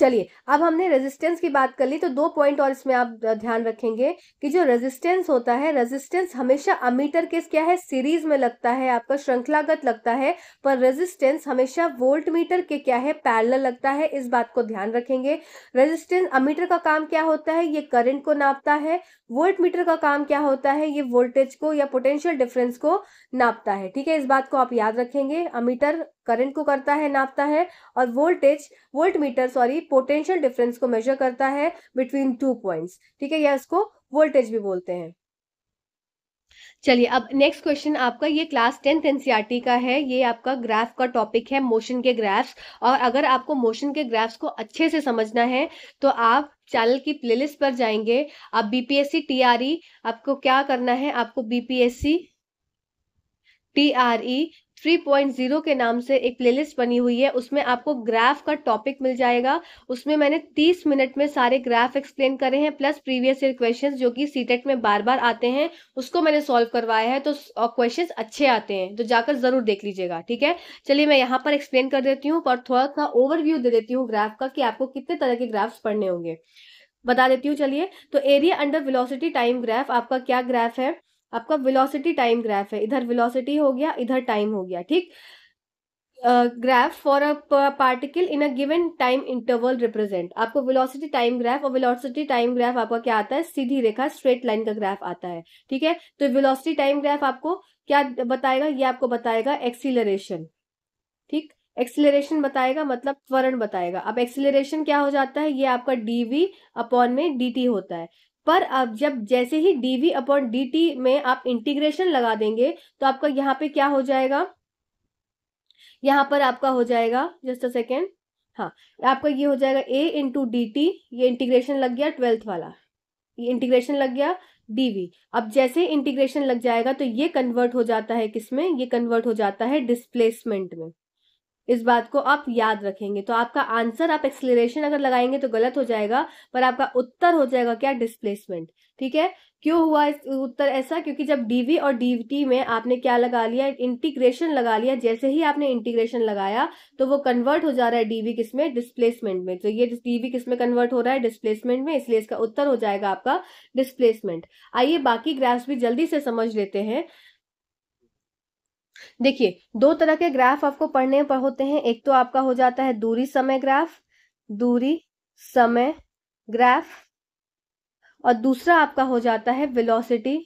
चलिए अब हमने रेजिस्टेंस की बात कर ली तो दो पॉइंट और इसमें आप ध्यान रखेंगे कि जो रेजिस्टेंस होता है रेजिस्टेंस हमेशा अमीटर के क्या है सीरीज में लगता है आपका श्रृंखलागत लगता है पर रेजिस्टेंस हमेशा वोल्ट मीटर के क्या है पैरल लगता है इस बात को ध्यान रखेंगे रेजिस्टेंस अमीटर का काम क्या होता है ये करंट को नापता है वोल्ट मीटर का काम क्या होता है ये वोल्टेज को या पोटेंशियल डिफरेंस को नापता है ठीक है इस बात को आप याद रखेंगे अमीटर करंट को करता है नापता है और voltage voltmeter sorry potential difference को मेजर करता है बिटवीन टू पॉइंट्स ठीक है या इसको वोल्टेज भी बोलते हैं चलिए अब नेक्स्ट क्वेश्चन आपका ये क्लास टेंथ एनसीईआरटी का है ये आपका ग्राफ का टॉपिक है मोशन के ग्राफ्स और अगर आपको मोशन के ग्राफ्स को अच्छे से समझना है तो आप चैनल की प्लेलिस्ट पर जाएंगे आप बीपीएससी टीआरई e, आपको क्या करना है आपको बीपीएससी टीआरई 3.0 के नाम से एक प्लेलिस्ट बनी हुई है उसमें आपको ग्राफ का टॉपिक मिल जाएगा उसमें मैंने 30 मिनट में सारे ग्राफ एक्सप्लेन करे हैं प्लस प्रीवियस ईयर क्वेश्चंस जो कि सीटेट e में बार बार आते हैं उसको मैंने सॉल्व करवाया है तो क्वेश्चंस अच्छे आते हैं तो जाकर जरूर देख लीजिएगा ठीक है चलिए मैं यहाँ पर एक्सप्लेन कर देती हूँ पर थोड़ा सा ओवरव्यू दे देती हूँ ग्राफ का कि आपको कितने तरह के ग्राफ्स पढ़ने होंगे बता देती हूँ चलिए तो area under velocity time graph आपका क्या ग्राफ है आपका वेलोसिटी टाइम ग्राफ है इधर वेलोसिटी हो गया इधर टाइम हो गया ठीक graph for a particle in a given time interval represent आपको वेलोसिटी टाइम ग्राफ और वेलोसिटी टाइम ग्राफ आपका क्या आता है सीधी रेखा स्ट्रेट लाइन का ग्राफ आता है ठीक है तो वेलोसिटी टाइम ग्राफ आपको क्या बताएगा ये आपको बताएगा एक्सीलरेशन ठीक एक्सीलरेशन बताएगा मतलब त्वरण बताएगा अब एक्सीलरेशन क्या हो जाता है ये आपका डीवी अपॉन में डी होता है पर अब जब जैसे ही डीवी अपॉन टी में आप इंटीग्रेशन लगा देंगे तो आपका यहाँ पे क्या हो जाएगा यहाँ पर आपका हो जाएगा जस्ट अ सेकेंड हाँ आपका ये हो जाएगा a इंटू डी ये इंटीग्रेशन लग गया ट्वेल्थ वाला ये इंटीग्रेशन लग गया वी अब जैसे इंटीग्रेशन लग जाएगा तो ये कन्वर्ट हो जाता है किसमें ये कन्वर्ट हो जाता है डिस्प्लेसमेंट में इस बात को आप याद रखेंगे तो आपका आंसर आप एक्सलेशन अगर लगाएंगे तो गलत हो जाएगा पर आपका उत्तर हो जाएगा क्या डिस्प्लेसमेंट ठीक है क्यों हुआ इस उत्तर ऐसा क्योंकि जब डीवी और डीटी में आपने क्या लगा लिया इंटीग्रेशन लगा लिया जैसे ही आपने इंटीग्रेशन लगाया तो वो कन्वर्ट हो जा रहा है डीवी किसमें डिस्प्लेसमेंट में तो ये डीवी किसमें कन्वर्ट हो रहा है डिस्प्लेसमेंट में इसलिए इसका उत्तर हो जाएगा आपका डिस्प्लेसमेंट आइए बाकी ग्राफ्स भी जल्दी से समझ लेते हैं देखिए दो तरह के ग्राफ आपको पढ़ने पर होते हैं एक तो आपका हो जाता है दूरी समय ग्राफ दूरी समय ग्राफ और दूसरा आपका हो जाता है वेलोसिटी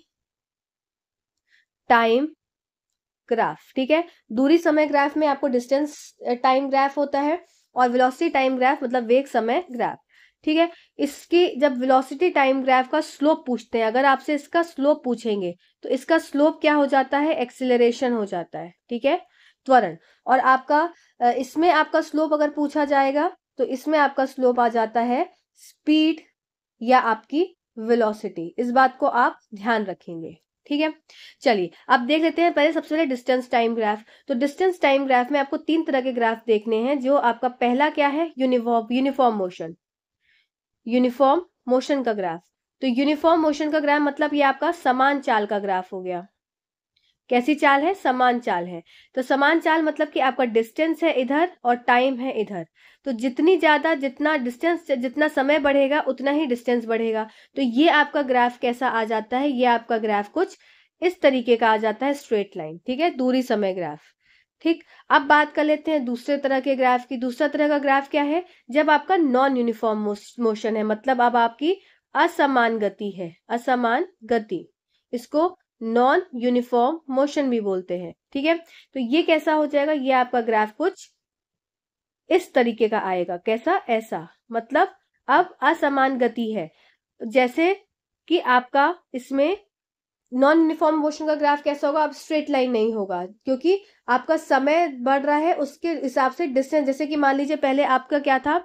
टाइम ग्राफ ठीक है दूरी समय ग्राफ में आपको डिस्टेंस टाइम ग्राफ होता है और वेलोसिटी टाइम ग्राफ मतलब वेग समय ग्राफ ठीक है इसकी जब वेलोसिटी टाइम ग्राफ का स्लोप पूछते हैं अगर आपसे इसका स्लोप पूछेंगे तो इसका स्लोप क्या हो जाता है एक्सिलरेशन हो जाता है ठीक है त्वरण और आपका इसमें आपका स्लोप अगर पूछा जाएगा तो इसमें आपका स्लोप आ जाता है स्पीड या आपकी वेलोसिटी इस बात को आप ध्यान रखेंगे ठीक है चलिए अब देख लेते हैं पहले सबसे पहले डिस्टेंस टाइम ग्राफ तो डिस्टेंस टाइम ग्राफ में आपको तीन तरह के ग्राफ देखने हैं जो आपका पहला क्या है uniform uniform motion uniform motion का ग्राफ तो यूनिफॉर्म मोशन का ग्राफ मतलब ये आपका समान चाल का ग्राफ हो गया कैसी चाल है समान चाल है तो समान चाल मतलब कि आपका डिस्टेंस है इधर और टाइम है इधर तो जितनी ज्यादा जितना डिस्टेंस जितना समय बढ़ेगा उतना ही डिस्टेंस बढ़ेगा तो ये आपका ग्राफ कैसा आ जाता है ये आपका ग्राफ कुछ इस तरीके का आ जाता है स्ट्रेट लाइन ठीक है दूरी समय ग्राफ ठीक अब बात कर लेते हैं दूसरे तरह के ग्राफ की दूसरा तरह का ग्राफ क्या है जब आपका नॉन यूनिफॉर्म मोशन है मतलब अब आपकी असमान गति है असमान गति इसको नॉन यूनिफॉर्म मोशन भी बोलते हैं ठीक है तो ये कैसा हो जाएगा ये आपका ग्राफ कुछ इस तरीके का आएगा कैसा ऐसा मतलब अब असमान गति है जैसे कि आपका इसमें नॉन यूनिफॉर्म मोशन का ग्राफ कैसा होगा अब स्ट्रेट लाइन नहीं होगा क्योंकि आपका समय बढ़ रहा है उसके हिसाब से डिस्टेंस जैसे कि मान लीजिए पहले आपका क्या था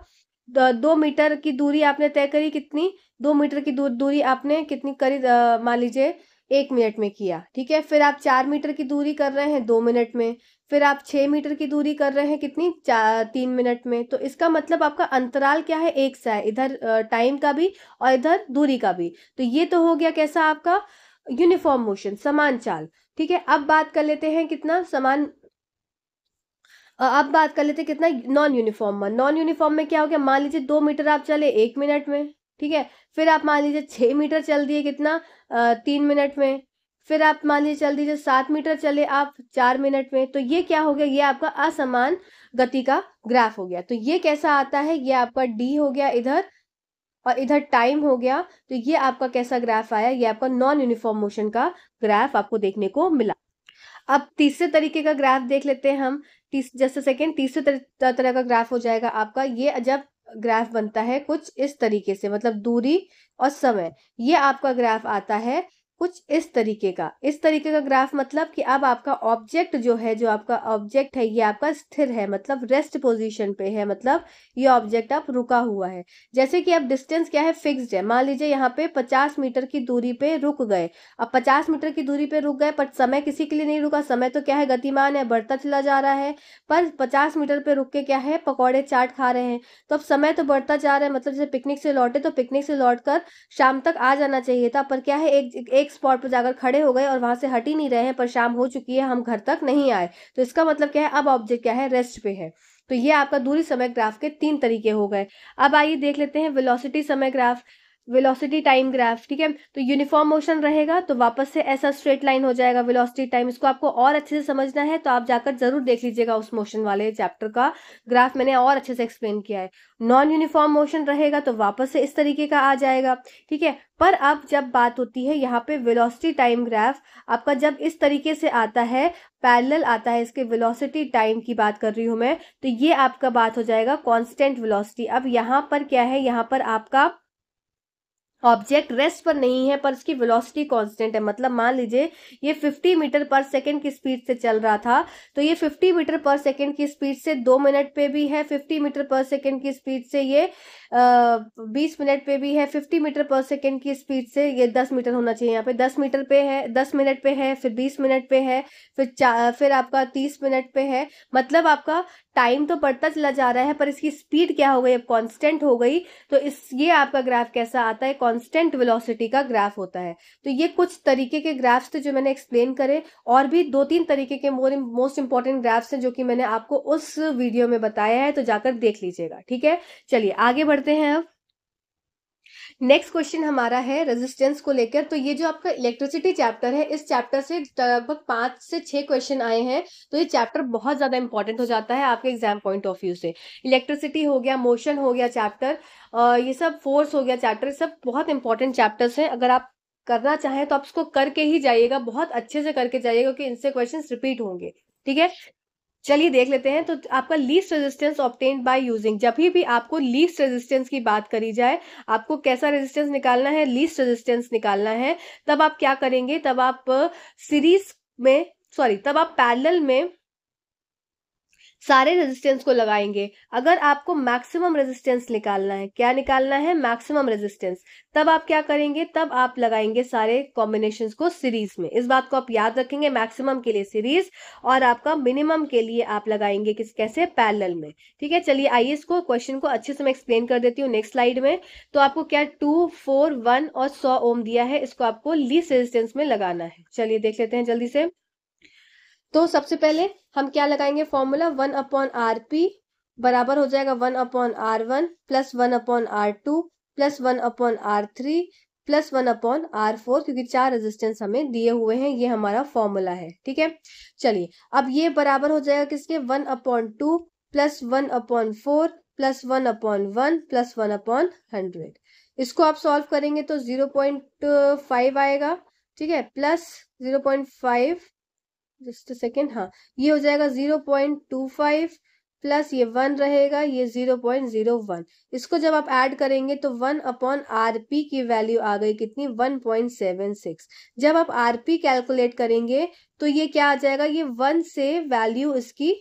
दो मीटर की दूरी आपने तय करी कितनी दो मीटर की दूरी आपने कितनी करी मान लीजिए एक मिनट में किया ठीक है फिर आप चार मीटर की दूरी कर रहे हैं दो मिनट में फिर आप छह मीटर की दूरी कर रहे हैं कितनी चार तीन मिनट में तो इसका मतलब आपका अंतराल क्या है एक सा है इधर टाइम का भी और इधर दूरी का भी तो ये तो हो गया कैसा आपका यूनिफॉर्म मोशन समान चाल ठीक है अब बात कर लेते हैं कितना समान अब बात कर लेते हैं कितना नॉन यूनिफॉर्म में नॉन यूनिफॉर्म में क्या हो गया मान लीजिए दो मीटर आप चले एक मिनट में ठीक है फिर आप मान लीजिए छह मीटर चल दिए कितना तीन मिनट में फिर आप मान लीजिए चल दीजिए सात मीटर चले आप चार मिनट में तो ये क्या हो गया ये आपका असमान गति का ग्राफ हो गया तो ये कैसा आता है ये आपका डी हो गया इधर और इधर टाइम हो गया तो ये आपका कैसा ग्राफ आया ये आपका नॉन यूनिफॉर्म मोशन का ग्राफ आपको देखने को मिला अब तीसरे तरीके का ग्राफ देख लेते हैं हम तीस जैसे सेकेंड तीसरे तर, तरह का ग्राफ हो जाएगा आपका ये जब ग्राफ बनता है कुछ इस तरीके से मतलब दूरी और समय ये आपका ग्राफ आता है कुछ इस तरीके का इस तरीके का ग्राफ मतलब कि अब आपका ऑब्जेक्ट जो है जो आपका ऑब्जेक्ट है ये आपका स्थिर है मतलब रेस्ट पोजीशन पे है मतलब ये ऑब्जेक्ट अब रुका हुआ है जैसे कि अब डिस्टेंस क्या है फिक्स्ड है मान लीजिए यहाँ पे पचास मीटर की दूरी पे रुक गए अब पचास मीटर की दूरी पे रुक गए पर समय किसी के लिए नहीं रुका समय तो क्या है गतिमान है बढ़ता चला जा रहा है पर पचास मीटर पे रुक के क्या है पकौड़े चाट खा रहे हैं तो अब समय तो बढ़ता जा रहा है मतलब जैसे पिकनिक से लौटे तो पिकनिक से लौट कर शाम तक आ जाना चाहिए था पर क्या है एक एक स्पॉट पर जाकर खड़े हो गए और वहां से हट ही नहीं रहे हैं पर शाम हो चुकी है हम घर तक नहीं आए तो इसका मतलब क्या है अब ऑब्जेक्ट क्या है रेस्ट पे है तो ये आपका दूरी समय ग्राफ के तीन तरीके हो गए अब आइए देख लेते हैं वेलोसिटी समय ग्राफ वेलोसिटी टाइम ग्राफ ठीक है तो यूनिफॉर्म मोशन रहेगा तो वापस से ऐसा स्ट्रेट लाइन हो जाएगा वेलोसिटी टाइम इसको आपको और अच्छे से समझना है तो आप जाकर जरूर देख लीजिएगा उस मोशन वाले चैप्टर का ग्राफ मैंने और अच्छे से एक्सप्लेन किया है नॉन यूनिफॉर्म मोशन रहेगा तो वापस से इस तरीके का आ जाएगा ठीक है पर अब जब बात होती है यहाँ पे वेलोसिटी टाइम ग्राफ आपका जब इस तरीके से आता है पैरेलल आता है इसके वेलोसिटी टाइम की बात कर रही हूं मैं तो ये आपका बात हो जाएगा कांस्टेंट वेलोसिटी अब यहाँ पर क्या है यहाँ पर आपका ऑब्जेक्ट रेस्ट पर नहीं है पर उसकी वेलोसिटी कांस्टेंट है मतलब मान लीजिए ये 50 मीटर पर सेकंड की स्पीड से चल रहा था तो ये 50 मीटर पर सेकंड की स्पीड से दो मिनट पे भी है 50 मीटर पर सेकंड की स्पीड से ये बीस मिनट पे भी है फिफ्टी मीटर पर सेकेंड की स्पीड से ये दस मीटर होना चाहिए यहाँ पे दस मीटर पे है दस मिनट पे है फिर बीस मिनट पे है फिर चा फिर आपका तीस मिनट पे है मतलब आपका टाइम तो बढ़ता चला जा रहा है पर इसकी स्पीड क्या हो गई अब कॉन्स्टेंट हो गई तो इस ये आपका ग्राफ कैसा आता है कॉन्स्टेंट वेलोसिटी का ग्राफ होता है तो ये कुछ तरीके के ग्राफ्स थे जो मैंने एक्सप्लेन करे और भी दो तीन तरीके के मोर मोस्ट इंपॉर्टेंट ग्राफ्स हैं जो कि मैंने आपको उस वीडियो में बताया है तो जाकर देख लीजिएगा ठीक है चलिए आगे बढ़ करते हैं अब नेक्स्ट क्वेश्चन हमारा है रेजिस्टेंस को लेकर तो ये जो आपका इलेक्ट्रिसिटी चैप्टर है इस चैप्टर से लगभग पांच से छह क्वेश्चन आए हैं तो ये चैप्टर बहुत ज्यादा इंपॉर्टेंट हो जाता है आपके एग्जाम पॉइंट ऑफ व्यू से इलेक्ट्रिसिटी हो गया मोशन हो गया चैप्टर ये सब फोर्स हो गया चैप्टर सब बहुत इंपॉर्टेंट चैप्टर्स है अगर आप करना चाहें तो आप उसको करके ही जाइएगा बहुत अच्छे से करके जाइएगा क्योंकि इनसे क्वेश्चन रिपीट होंगे ठीक है चलिए देख लेते हैं तो आपका least resistance obtained by using जब भी आपको लीस्ट रेजिस्टेंस की बात करी जाए आपको कैसा रेजिस्टेंस निकालना है लीस्ट रेजिस्टेंस निकालना है तब आप क्या करेंगे तब आप सीरीज में सॉरी तब आप पैरेलल में सारे रेजिस्टेंस को लगाएंगे अगर आपको मैक्सिमम रेजिस्टेंस निकालना है क्या निकालना है मैक्सिमम रेजिस्टेंस तब आप क्या करेंगे तब आप लगाएंगे सारे कॉम्बिनेशन को सीरीज में इस बात को आप याद रखेंगे मैक्सिमम के लिए सीरीज और आपका मिनिमम के लिए आप लगाएंगे किस कैसे पैरल में ठीक है चलिए आइए इसको क्वेश्चन को अच्छे से मैं एक्सप्लेन कर देती हूँ नेक्स्ट स्लाइड में तो आपको क्या टू फोर वन और सौ ओम दिया है इसको आपको लीस रेजिस्टेंस में लगाना है चलिए देख लेते हैं जल्दी से तो सबसे पहले हम क्या लगाएंगे formula one upon R P बराबर हो जाएगा one upon R one plus one upon R two plus one upon R three plus one upon R four क्योंकि चार रेजिस्टेंस हमें दिए हुए हैं ये हमारा फॉर्मूला है ठीक है चलिए अब ये बराबर हो जाएगा किसके one upon two plus one upon four plus one upon one plus one upon hundred इसको आप सॉल्व करेंगे तो जीरो पॉइंट फाइव आएगा ठीक है plus zero point five just second हाँ ये हो जाएगा zero point two five plus ये वन रहेगा ये जीरो पॉइंट जीरो वन इसको जब आप ऐड करेंगे तो वन अपॉन आर पी की वैल्यू आ गई कितनी वन पॉइंट सेवन सिक्स जब आप आर पी कैलकुलेट करेंगे तो ये क्या आ जाएगा ये वन से वैल्यू इसकी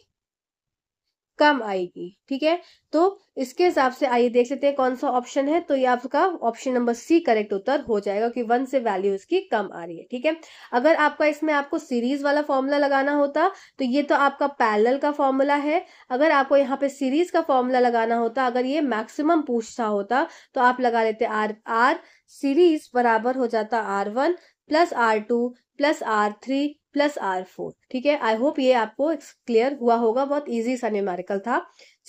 कम आएगी ठीक है तो इसके हिसाब से आइए देख लेते हैं कौन सा ऑप्शन है तो ये आपका ऑप्शन नंबर सी करेक्ट उत्तर हो जाएगा कि वन से वैल्यू इसकी कम आ रही है ठीक है अगर आपका इसमें आपको सीरीज वाला फॉर्मूला लगाना होता तो ये तो आपका पैरल का फॉर्मूला है अगर आपको यहाँ पे सीरीज का फॉर्मूला लगाना होता अगर ये मैक्सिमम पूछता होता तो आप लगा लेते आर आर सीरीज बराबर हो जाता R one plus R two plus R three plus R four ठीक है आई होप ये आपको क्लियर हुआ होगा बहुत ईजी सा न्यूमेरिकल था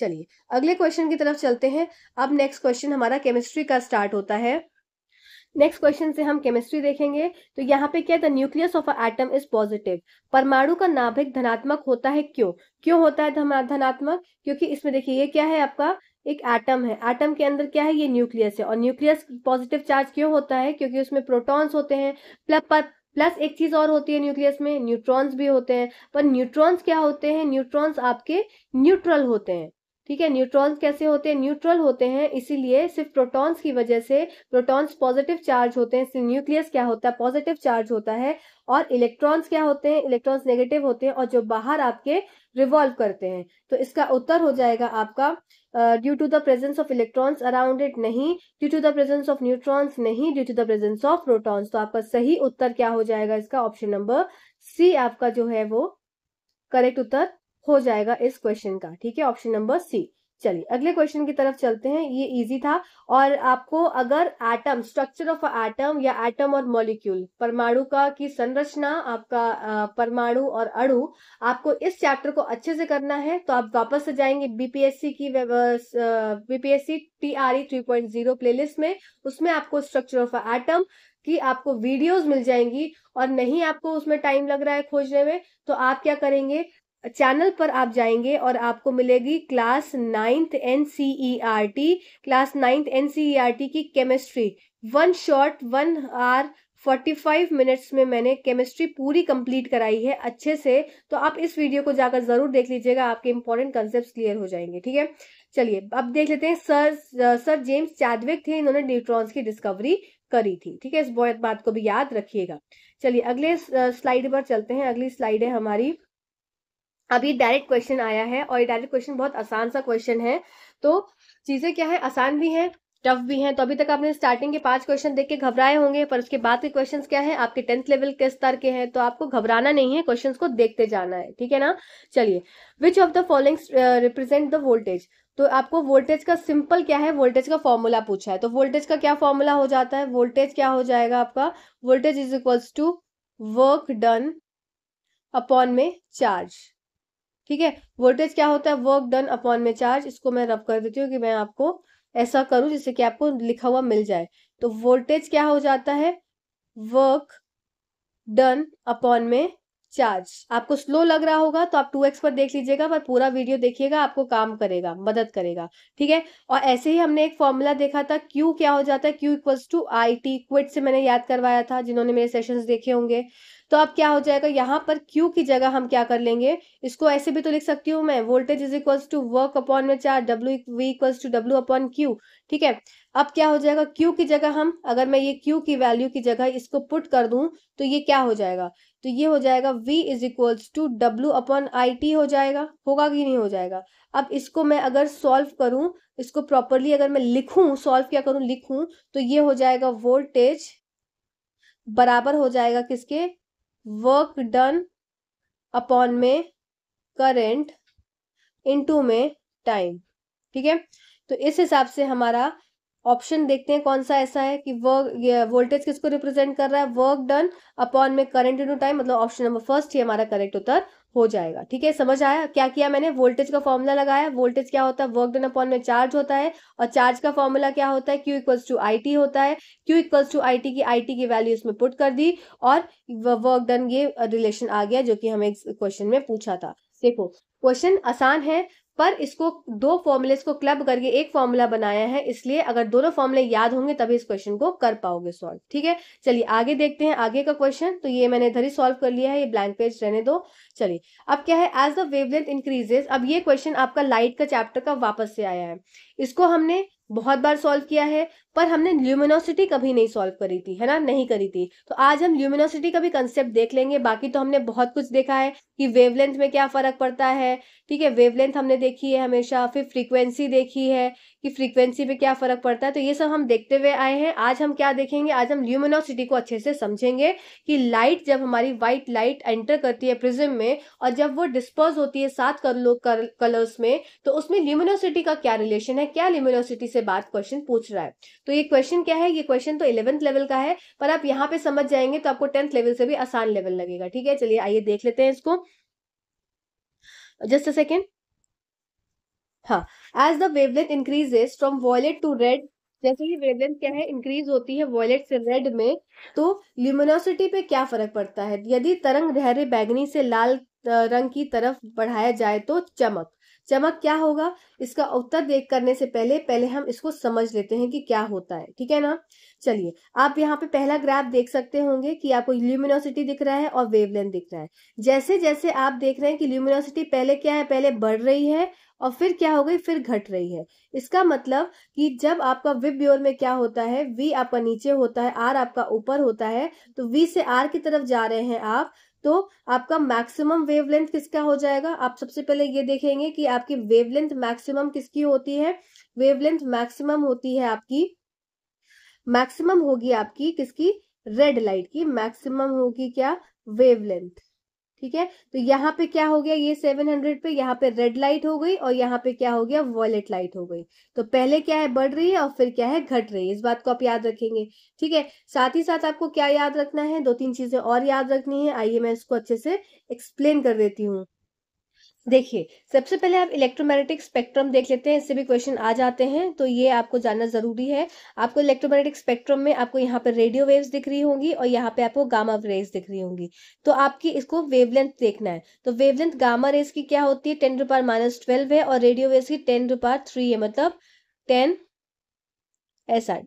चलिए अगले क्वेश्चन की तरफ चलते हैं अब नेक्स्ट क्वेश्चन हमारा केमिस्ट्री का स्टार्ट होता है नेक्स्ट क्वेश्चन से हम केमिस्ट्री देखेंगे तो यहाँ पे क्या the nucleus of atom is positive परमाणु का नाभिक धनात्मक होता है क्यों क्यों होता है धनात्मक क्योंकि इसमें देखिए ये क्या है आपका एक एटम है एटम के अंदर क्या है ये न्यूक्लियस है और न्यूक्लियस पॉजिटिव चार्ज क्यों होता है क्योंकि उसमें प्रोटॉन्स होते हैं प्लस प्लस एक चीज और होती है न्यूक्लियस में न्यूट्रॉन्स भी होते हैं पर न्यूट्रॉन्स क्या होते हैं न्यूट्रॉन्स आपके न्यूट्रल होते हैं ठीक है न्यूट्रॉन्स कैसे होते हैं न्यूट्रल होते हैं इसीलिए सिर्फ प्रोटॉन्स की वजह से प्रोटॉन्स पॉजिटिव चार्ज होते हैं इसलिए न्यूक्लियस क्या होता है पॉजिटिव चार्ज होता है और इलेक्ट्रॉन्स क्या होते हैं इलेक्ट्रॉन्स नेगेटिव होते हैं और जो बाहर आपके रिवॉल्व करते हैं तो इसका उत्तर हो जाएगा आपका due to the presence of electrons around it नहीं due to the presence of neutrons नहीं due to the presence of protons तो आपका सही उत्तर क्या हो जाएगा इसका ऑप्शन नंबर सी आपका जो है वो करेक्ट उत्तर हो जाएगा इस क्वेश्चन का ठीक है ऑप्शन नंबर सी चलिए अगले क्वेश्चन की तरफ चलते हैं ये इजी था और आपको अगर एटम स्ट्रक्चर ऑफ एटम या एटम और मॉलिक्यूल परमाणु का की संरचना आपका परमाणु और अणु आपको इस चैप्टर को अच्छे से करना है तो आप वापस से जाएंगे बीपीएससी की BPSC three zero playlist में उसमें आपको स्ट्रक्चर ऑफ एटम कि आपको वीडियोस मिल जाएंगी और नहीं आपको उसमें टाइम लग रहा है खोजने में तो आप क्या करेंगे चैनल पर आप जाएंगे और आपको मिलेगी class ninth N C E R T class ninth N C E R T की chemistry one shot one hour forty five minutes में मैंने केमिस्ट्री पूरी कंप्लीट कराई है अच्छे से तो आप इस वीडियो को जाकर जरूर देख लीजिएगा आपके इंपॉर्टेंट कंसेप्ट क्लियर हो जाएंगे ठीक है चलिए अब देख लेते हैं सर सर जेम्स चैडविक थे इन्होंने न्यूट्रॉन्स की डिस्कवरी करी थी ठीक है इस बात को भी याद रखिएगा चलिए अगले स्लाइड पर चलते हैं अगली स्लाइड है हमारी अभी डायरेक्ट क्वेश्चन आया है और ये डायरेक्ट क्वेश्चन बहुत आसान सा क्वेश्चन है तो चीजें क्या है आसान भी है टफ भी है तो अभी तक आपने स्टार्टिंग के पांच क्वेश्चन देख के घबराए होंगे पर उसके बाद के क्वेश्चंस क्या है आपके टेंथ लेवल के स्तर के हैं तो आपको घबराना नहीं है क्वेश्चंस को देखते जाना है ठीक है ना चलिए which of the following represent the voltage तो आपको वोल्टेज का सिंपल क्या है वोल्टेज का फॉर्मूला पूछा है तो वोल्टेज का क्या फॉर्मूला हो जाता है वोल्टेज क्या हो जाएगा आपका voltage is equals to work done upon में चार्ज ठीक है वोल्टेज क्या होता है वर्क डन अपॉन में चार्ज इसको मैं रब कर देती हूँ कि मैं आपको ऐसा करूं जिससे कि आपको लिखा हुआ मिल जाए तो वोल्टेज क्या हो जाता है वर्क डन अपॉन में चार्ज आपको स्लो लग रहा होगा तो आप टू एक्स पर देख लीजिएगा पर पूरा वीडियो देखिएगा आपको काम करेगा मदद करेगा ठीक है और ऐसे ही हमने एक फॉर्मूला देखा था क्यू क्या हो जाता है Q equals to I T क्विट से मैंने याद करवाया था जिन्होंने मेरे सेशंस देखे होंगे तो अब क्या हो जाएगा यहाँ पर क्यू की जगह हम क्या कर लेंगे इसको ऐसे भी तो लिख सकती हूँ मैं voltage is equals to work upon में चार W V equals to W upon Q ठीक है अब क्या हो जाएगा क्यू की जगह हम अगर मैं ये क्यू की वैल्यू की जगह इसको पुट कर दूं तो ये क्या हो जाएगा तो ये हो जाएगा v is equals to W upon I T हो जाएगा होगा कि नहीं हो जाएगा अब इसको मैं अगर सॉल्व करूं इसको प्रॉपरली अगर मैं लिखूं सॉल्व क्या करूं लिखूं तो ये हो जाएगा वोल्टेज बराबर हो जाएगा किसके वर्क डन अपॉन में करंट इनटू में टाइम ठीक है तो इस हिसाब से हमारा ऑप्शन देखते हैं कौन सा ऐसा है कि वर्क वोल्टेज किसको रिप्रेजेंट कर रहा है वर्क डन अपॉन में करंट इनटू टाइम मतलब ऑप्शन नंबर फर्स्ट ही हमारा करेक्ट उत्तर हो जाएगा ठीक है समझ आया क्या किया मैंने वोल्टेज का फॉर्मूला लगाया वोल्टेज क्या होता है वर्क डन अपॉन में चार्ज होता है और चार्ज का फॉर्मूला क्या होता है Q equals to I T होता है Q equals to I T की आई टी की वैल्यू इसमें पुट कर दी और वर्क डन ये रिलेशन आ गया जो कि हमें क्वेश्चन में पूछा था देखो क्वेश्चन आसान है पर इसको दो फॉर्मूले को क्लब करके एक फॉर्मूला बनाया है इसलिए अगर दोनों फॉर्मूले याद होंगे तभी इस क्वेश्चन को कर पाओगे सॉल्व ठीक है चलिए आगे देखते हैं आगे का क्वेश्चन तो ये मैंने इधर ही सॉल्व कर लिया है ये ब्लैंक पेज रहने दो चलिए अब क्या है एज द वेवलेंथ इंक्रीजेस अब ये क्वेश्चन आपका लाइट का चैप्टर का वापस से आया है इसको हमने बहुत बार सॉल्व किया है पर हमने ल्यूमिनोसिटी कभी नहीं सॉल्व करी थी है ना नहीं करी थी तो आज हम ल्यूमिनोसिटी का भी कंसेप्ट देख लेंगे बाकी तो हमने बहुत कुछ देखा है कि वेवलेंथ में क्या फर्क पड़ता है ठीक है वेवलेंथ हमने देखी है हमेशा फिर फ्रीक्वेंसी देखी है कि फ्रीक्वेंसी पे क्या फ़र्क पड़ता है तो ये सब हम देखते हुए आए हैं आज हम क्या देखेंगे आज हम ल्यूमिनोसिटी को अच्छे से समझेंगे कि लाइट जब हमारी व्हाइट लाइट एंटर करती है प्रिज्म में और जब वो डिस्पर्स होती है सात कलर्स में तो उसमें ल्यूमिनोसिटी का क्या रिलेशन है क्या ल्यूमिनोसिटी से बात क्वेश्चन पूछ रहा है तो ये क्वेश्चन क्या है ये क्वेश्चन तो इलेवंथ लेवल का है पर आप यहाँ पे समझ जाएंगे तो आपको टेंथ लेवल से भी आसान लेवल लगेगा ठीक है चलिए आइए देख लेते हैं इसको जस्ट अ सेकेंड हाँ as the wavelength increases from violet to red जैसे ही वेवलेंथ क्या है इंक्रीज होती है वॉयलेट से रेड में तो ल्यूमिनोसिटी पे क्या फर्क पड़ता है यदि तरंग गहरे बैगनी से लाल रंग की तरफ बढ़ाया जाए तो चमक चमक क्या होगा इसका उत्तर देख करने से पहले पहले हम इसको समझ लेते हैं कि क्या होता है ठीक है ना चलिए आप यहाँ पे पहला ग्राफ देख सकते होंगे कि आपको ल्यूमिनोसिटी दिख रहा है और वेवलेंथ दिख रहा है जैसे जैसे आप देख रहे हैं कि ल्यूमिनोसिटी पहले क्या है पहले बढ़ रही है और फिर क्या हो गई फिर घट रही है इसका मतलब कि जब आपका विप ब्योर में क्या होता है वी आपका नीचे होता है आर आपका ऊपर होता है तो वी से आर की तरफ जा रहे हैं आप तो आपका मैक्सिमम वेवलेंथ किसका हो जाएगा आप सबसे पहले ये देखेंगे कि आपकी वेवलेंथ मैक्सिमम किसकी होती है वेवलेंथ मैक्सिमम होती है आपकी मैक्सिमम होगी आपकी किसकी रेड लाइट की मैक्सिमम होगी क्या वेवलेंथ ठीक है तो यहाँ पे क्या हो गया ये सेवन हंड्रेड पे यहाँ पे रेड लाइट हो गई और यहाँ पे क्या हो गया वॉलेट लाइट हो गई तो पहले क्या है बढ़ रही है और फिर क्या है घट रही है इस बात को आप याद रखेंगे ठीक है साथ ही साथ आपको क्या याद रखना है दो तीन चीजें और याद रखनी है आइए मैं इसको अच्छे से एक्सप्लेन कर देती हूँ देखिए सबसे पहले आप इलेक्ट्रोमैग्नेटिक स्पेक्ट्रम देख लेते हैं इससे भी क्वेश्चन आ जाते हैं तो ये आपको जानना ज़रूरी है आपको इलेक्ट्रोमैग्नेटिक स्पेक्ट्रम में आपको यहाँ पर रेडियो वेव्स दिख रही होंगी और यहाँ पे आपको गामा रेज दिख रही होंगी तो आपकी इसको वेवलेंथ देखना है तो वेवलेंथ गामा रेज की क्या होती है टेन रुपार माइनस ट्वेल्व है और रेडियो वेव्स की टेन रुपार थ्री है मतलब टेन ऐसा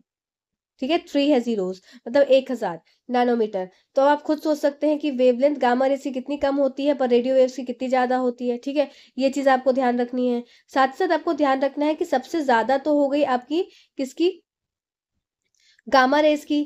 ठीक है थ्री है जीरोस मतलब एक हजार नैनोमीटर तो आप खुद सोच सकते हैं कि वेवलेंथ गामा रेस की कितनी कम होती है पर रेडियो वेव्स की कितनी ज़्यादा होती है ठीक है ये चीज़ आपको ध्यान रखनी है साथ ही साथ आपको ध्यान रखना है कि सबसे ज़्यादा तो हो गई आपकी किसकी गामा रेस की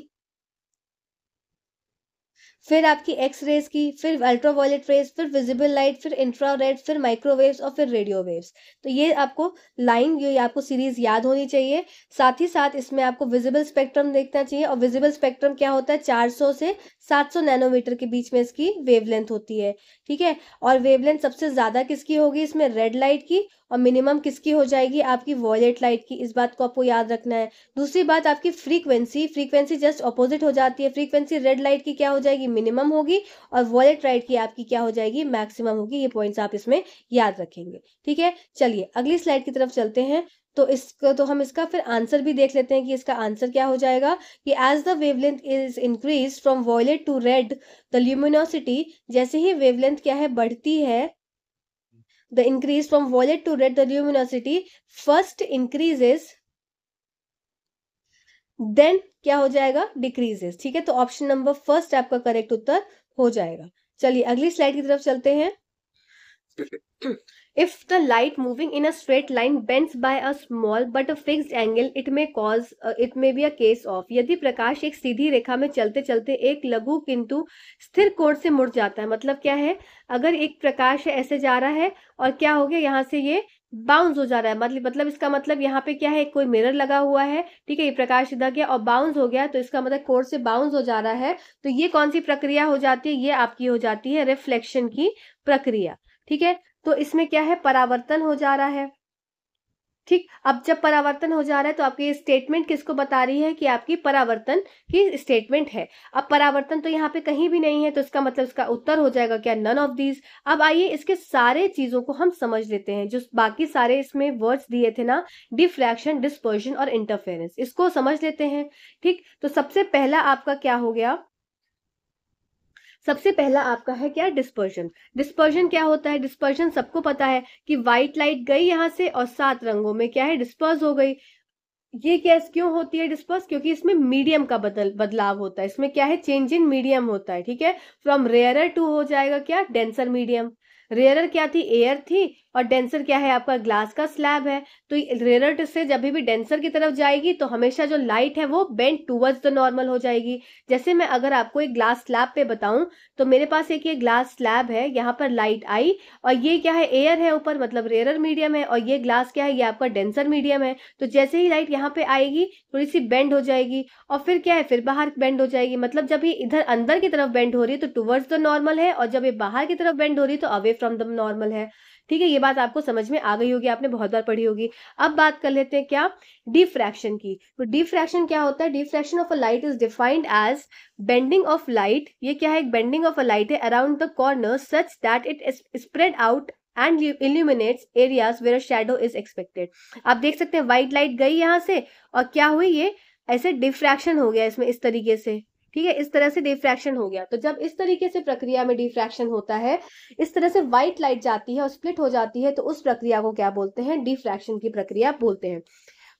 फिर आपकी एक्स रेज की फिर अल्ट्रावायलेट रेज फिर विजिबल लाइट फिर इंफ्रा रेड फिर माइक्रोवेव्स और फिर रेडियो वेव्स तो ये आपको लाइन ये आपको सीरीज याद होनी चाहिए साथ ही साथ इसमें आपको विजिबल स्पेक्ट्रम देखना चाहिए और विजिबल स्पेक्ट्रम क्या होता है 400 से 700 नैनोमीटर के बीच में इसकी वेवलेंथ होती है ठीक है और वेवलेंथ सबसे ज़्यादा किसकी होगी इसमें रेड लाइट की और मिनिमम किसकी हो जाएगी आपकी वॉयलेट लाइट की इस बात को आपको याद रखना है दूसरी बात आपकी फ्रीक्वेंसी फ्रीक्वेंसी जस्ट अपोजिट हो जाती है फ्रीक्वेंसी रेड लाइट की क्या हो जाएगी मिनिमम होगी और वॉयलेट लाइट की आपकी क्या हो जाएगी मैक्सिमम होगी ये पॉइंट्स आप इसमें याद रखेंगे ठीक है चलिए अगली स्लाइड की तरफ चलते हैं तो इसका तो हम इसका फिर आंसर भी देख लेते हैं कि इसका आंसर क्या हो जाएगा कि as the wavelength is increase from violet to red the luminosity जैसे ही वेवलेंथ क्या है बढ़ती है the increase from violet to red the luminosity first increases then क्या हो जाएगा डिक्रीजेस ठीक है तो ऑप्शन नंबर फर्स्ट आपका करेक्ट उत्तर हो जाएगा चलिए अगली स्लाइड की तरफ चलते हैं if the light moving in a straight line bends by a small but a fixed angle it may cause it may be a case of यदि प्रकाश एक सीधी रेखा में चलते चलते एक लघु किंतु स्थिर कोण से मुड़ जाता है मतलब क्या है अगर एक प्रकाश ऐसे जा रहा है और क्या हो गया यहाँ से ये बाउंस हो जा रहा है मतलब मतलब इसका मतलब यहाँ पे क्या है कोई मिरर लगा हुआ है ठीक है ये प्रकाश इधर गया और बाउंस हो गया तो इसका मतलब कोर से बाउंस हो जा रहा है तो ये कौन सी प्रक्रिया हो जाती है ये आपकी हो जाती है रिफ्लेक्शन की प्रक्रिया ठीक है तो इसमें क्या है परावर्तन हो जा रहा है ठीक अब जब परावर्तन हो जा रहा है तो आपकी स्टेटमेंट किसको बता रही है कि आपकी परावर्तन की स्टेटमेंट है अब परावर्तन तो यहाँ पे कहीं भी नहीं है तो इसका मतलब इसका उत्तर हो जाएगा क्या नन ऑफ दीज अब आइए इसके सारे चीजों को हम समझ लेते हैं जो बाकी सारे इसमें वर्ड्स दिए थे ना डिफ्रैक्शन डिस्पर्जन और इंटरफेरेंस इसको समझ लेते हैं ठीक तो सबसे पहला आपका क्या हो गया सबसे पहला आपका है क्या डिस्पर्जन डिस्पर्जन क्या होता है डिस्पर्जन सबको पता है कि व्हाइट लाइट गई यहाँ से और सात रंगों में क्या है डिस्पर्स हो गई ये गैस क्यों होती है डिस्पर्स क्योंकि इसमें मीडियम का बदल बदलाव होता है इसमें क्या है चेंज इन मीडियम होता है ठीक है फ्रॉम रेयर टू हो जाएगा क्या डेंसर मीडियम रेयर क्या थी एयर थी और डेंसर क्या है आपका ग्लास का स्लैब है तो रेरर से जब भी डेंसर की तरफ जाएगी तो हमेशा जो लाइट है वो बेंड टूवर्ड्स द नॉर्मल हो जाएगी जैसे मैं अगर आपको एक ग्लास स्लैब पे बताऊं तो मेरे पास एक ये ग्लास स्लैब है यहाँ पर लाइट आई और ये क्या है एयर है ऊपर मतलब रेरर मीडियम है और ये ग्लास क्या है ये आपका डेंसर मीडियम है तो जैसे ही लाइट यहाँ पे आएगी थोड़ी सी बेंड हो जाएगी और फिर क्या है फिर बाहर बेंड हो जाएगी मतलब जब ये इधर अंदर की तरफ बेंड हो रही है तो टूवर्ड्स द नॉर्मल है और जब ये बाहर की तरफ बेंड हो रही है तो अवे फ्रॉम द नॉर्मल है ठीक है ये बात आपको समझ में आ गई होगी आपने बहुत बार पढ़ी होगी अब बात कर लेते हैं क्या डिफ्रैक्शन की तो डिफ्रैक्शन क्या होता है diffraction of a light is defined as bending of light ये क्या है बेंडिंग ऑफ अ लाइट है around the corner such that it spread out and illuminates areas where shadow is expected आप देख सकते हैं व्हाइट लाइट गई यहाँ से और क्या हुई ये ऐसे डिफ्रैक्शन हो गया इसमें इस तरीके से ठीक है इस तरह से डिफ्रैक्शन हो गया तो जब इस तरीके से प्रक्रिया में डिफ्रैक्शन होता है इस तरह से व्हाइट लाइट जाती है और स्प्लिट हो जाती है तो उस प्रक्रिया को क्या बोलते हैं डिफ्रैक्शन की प्रक्रिया बोलते हैं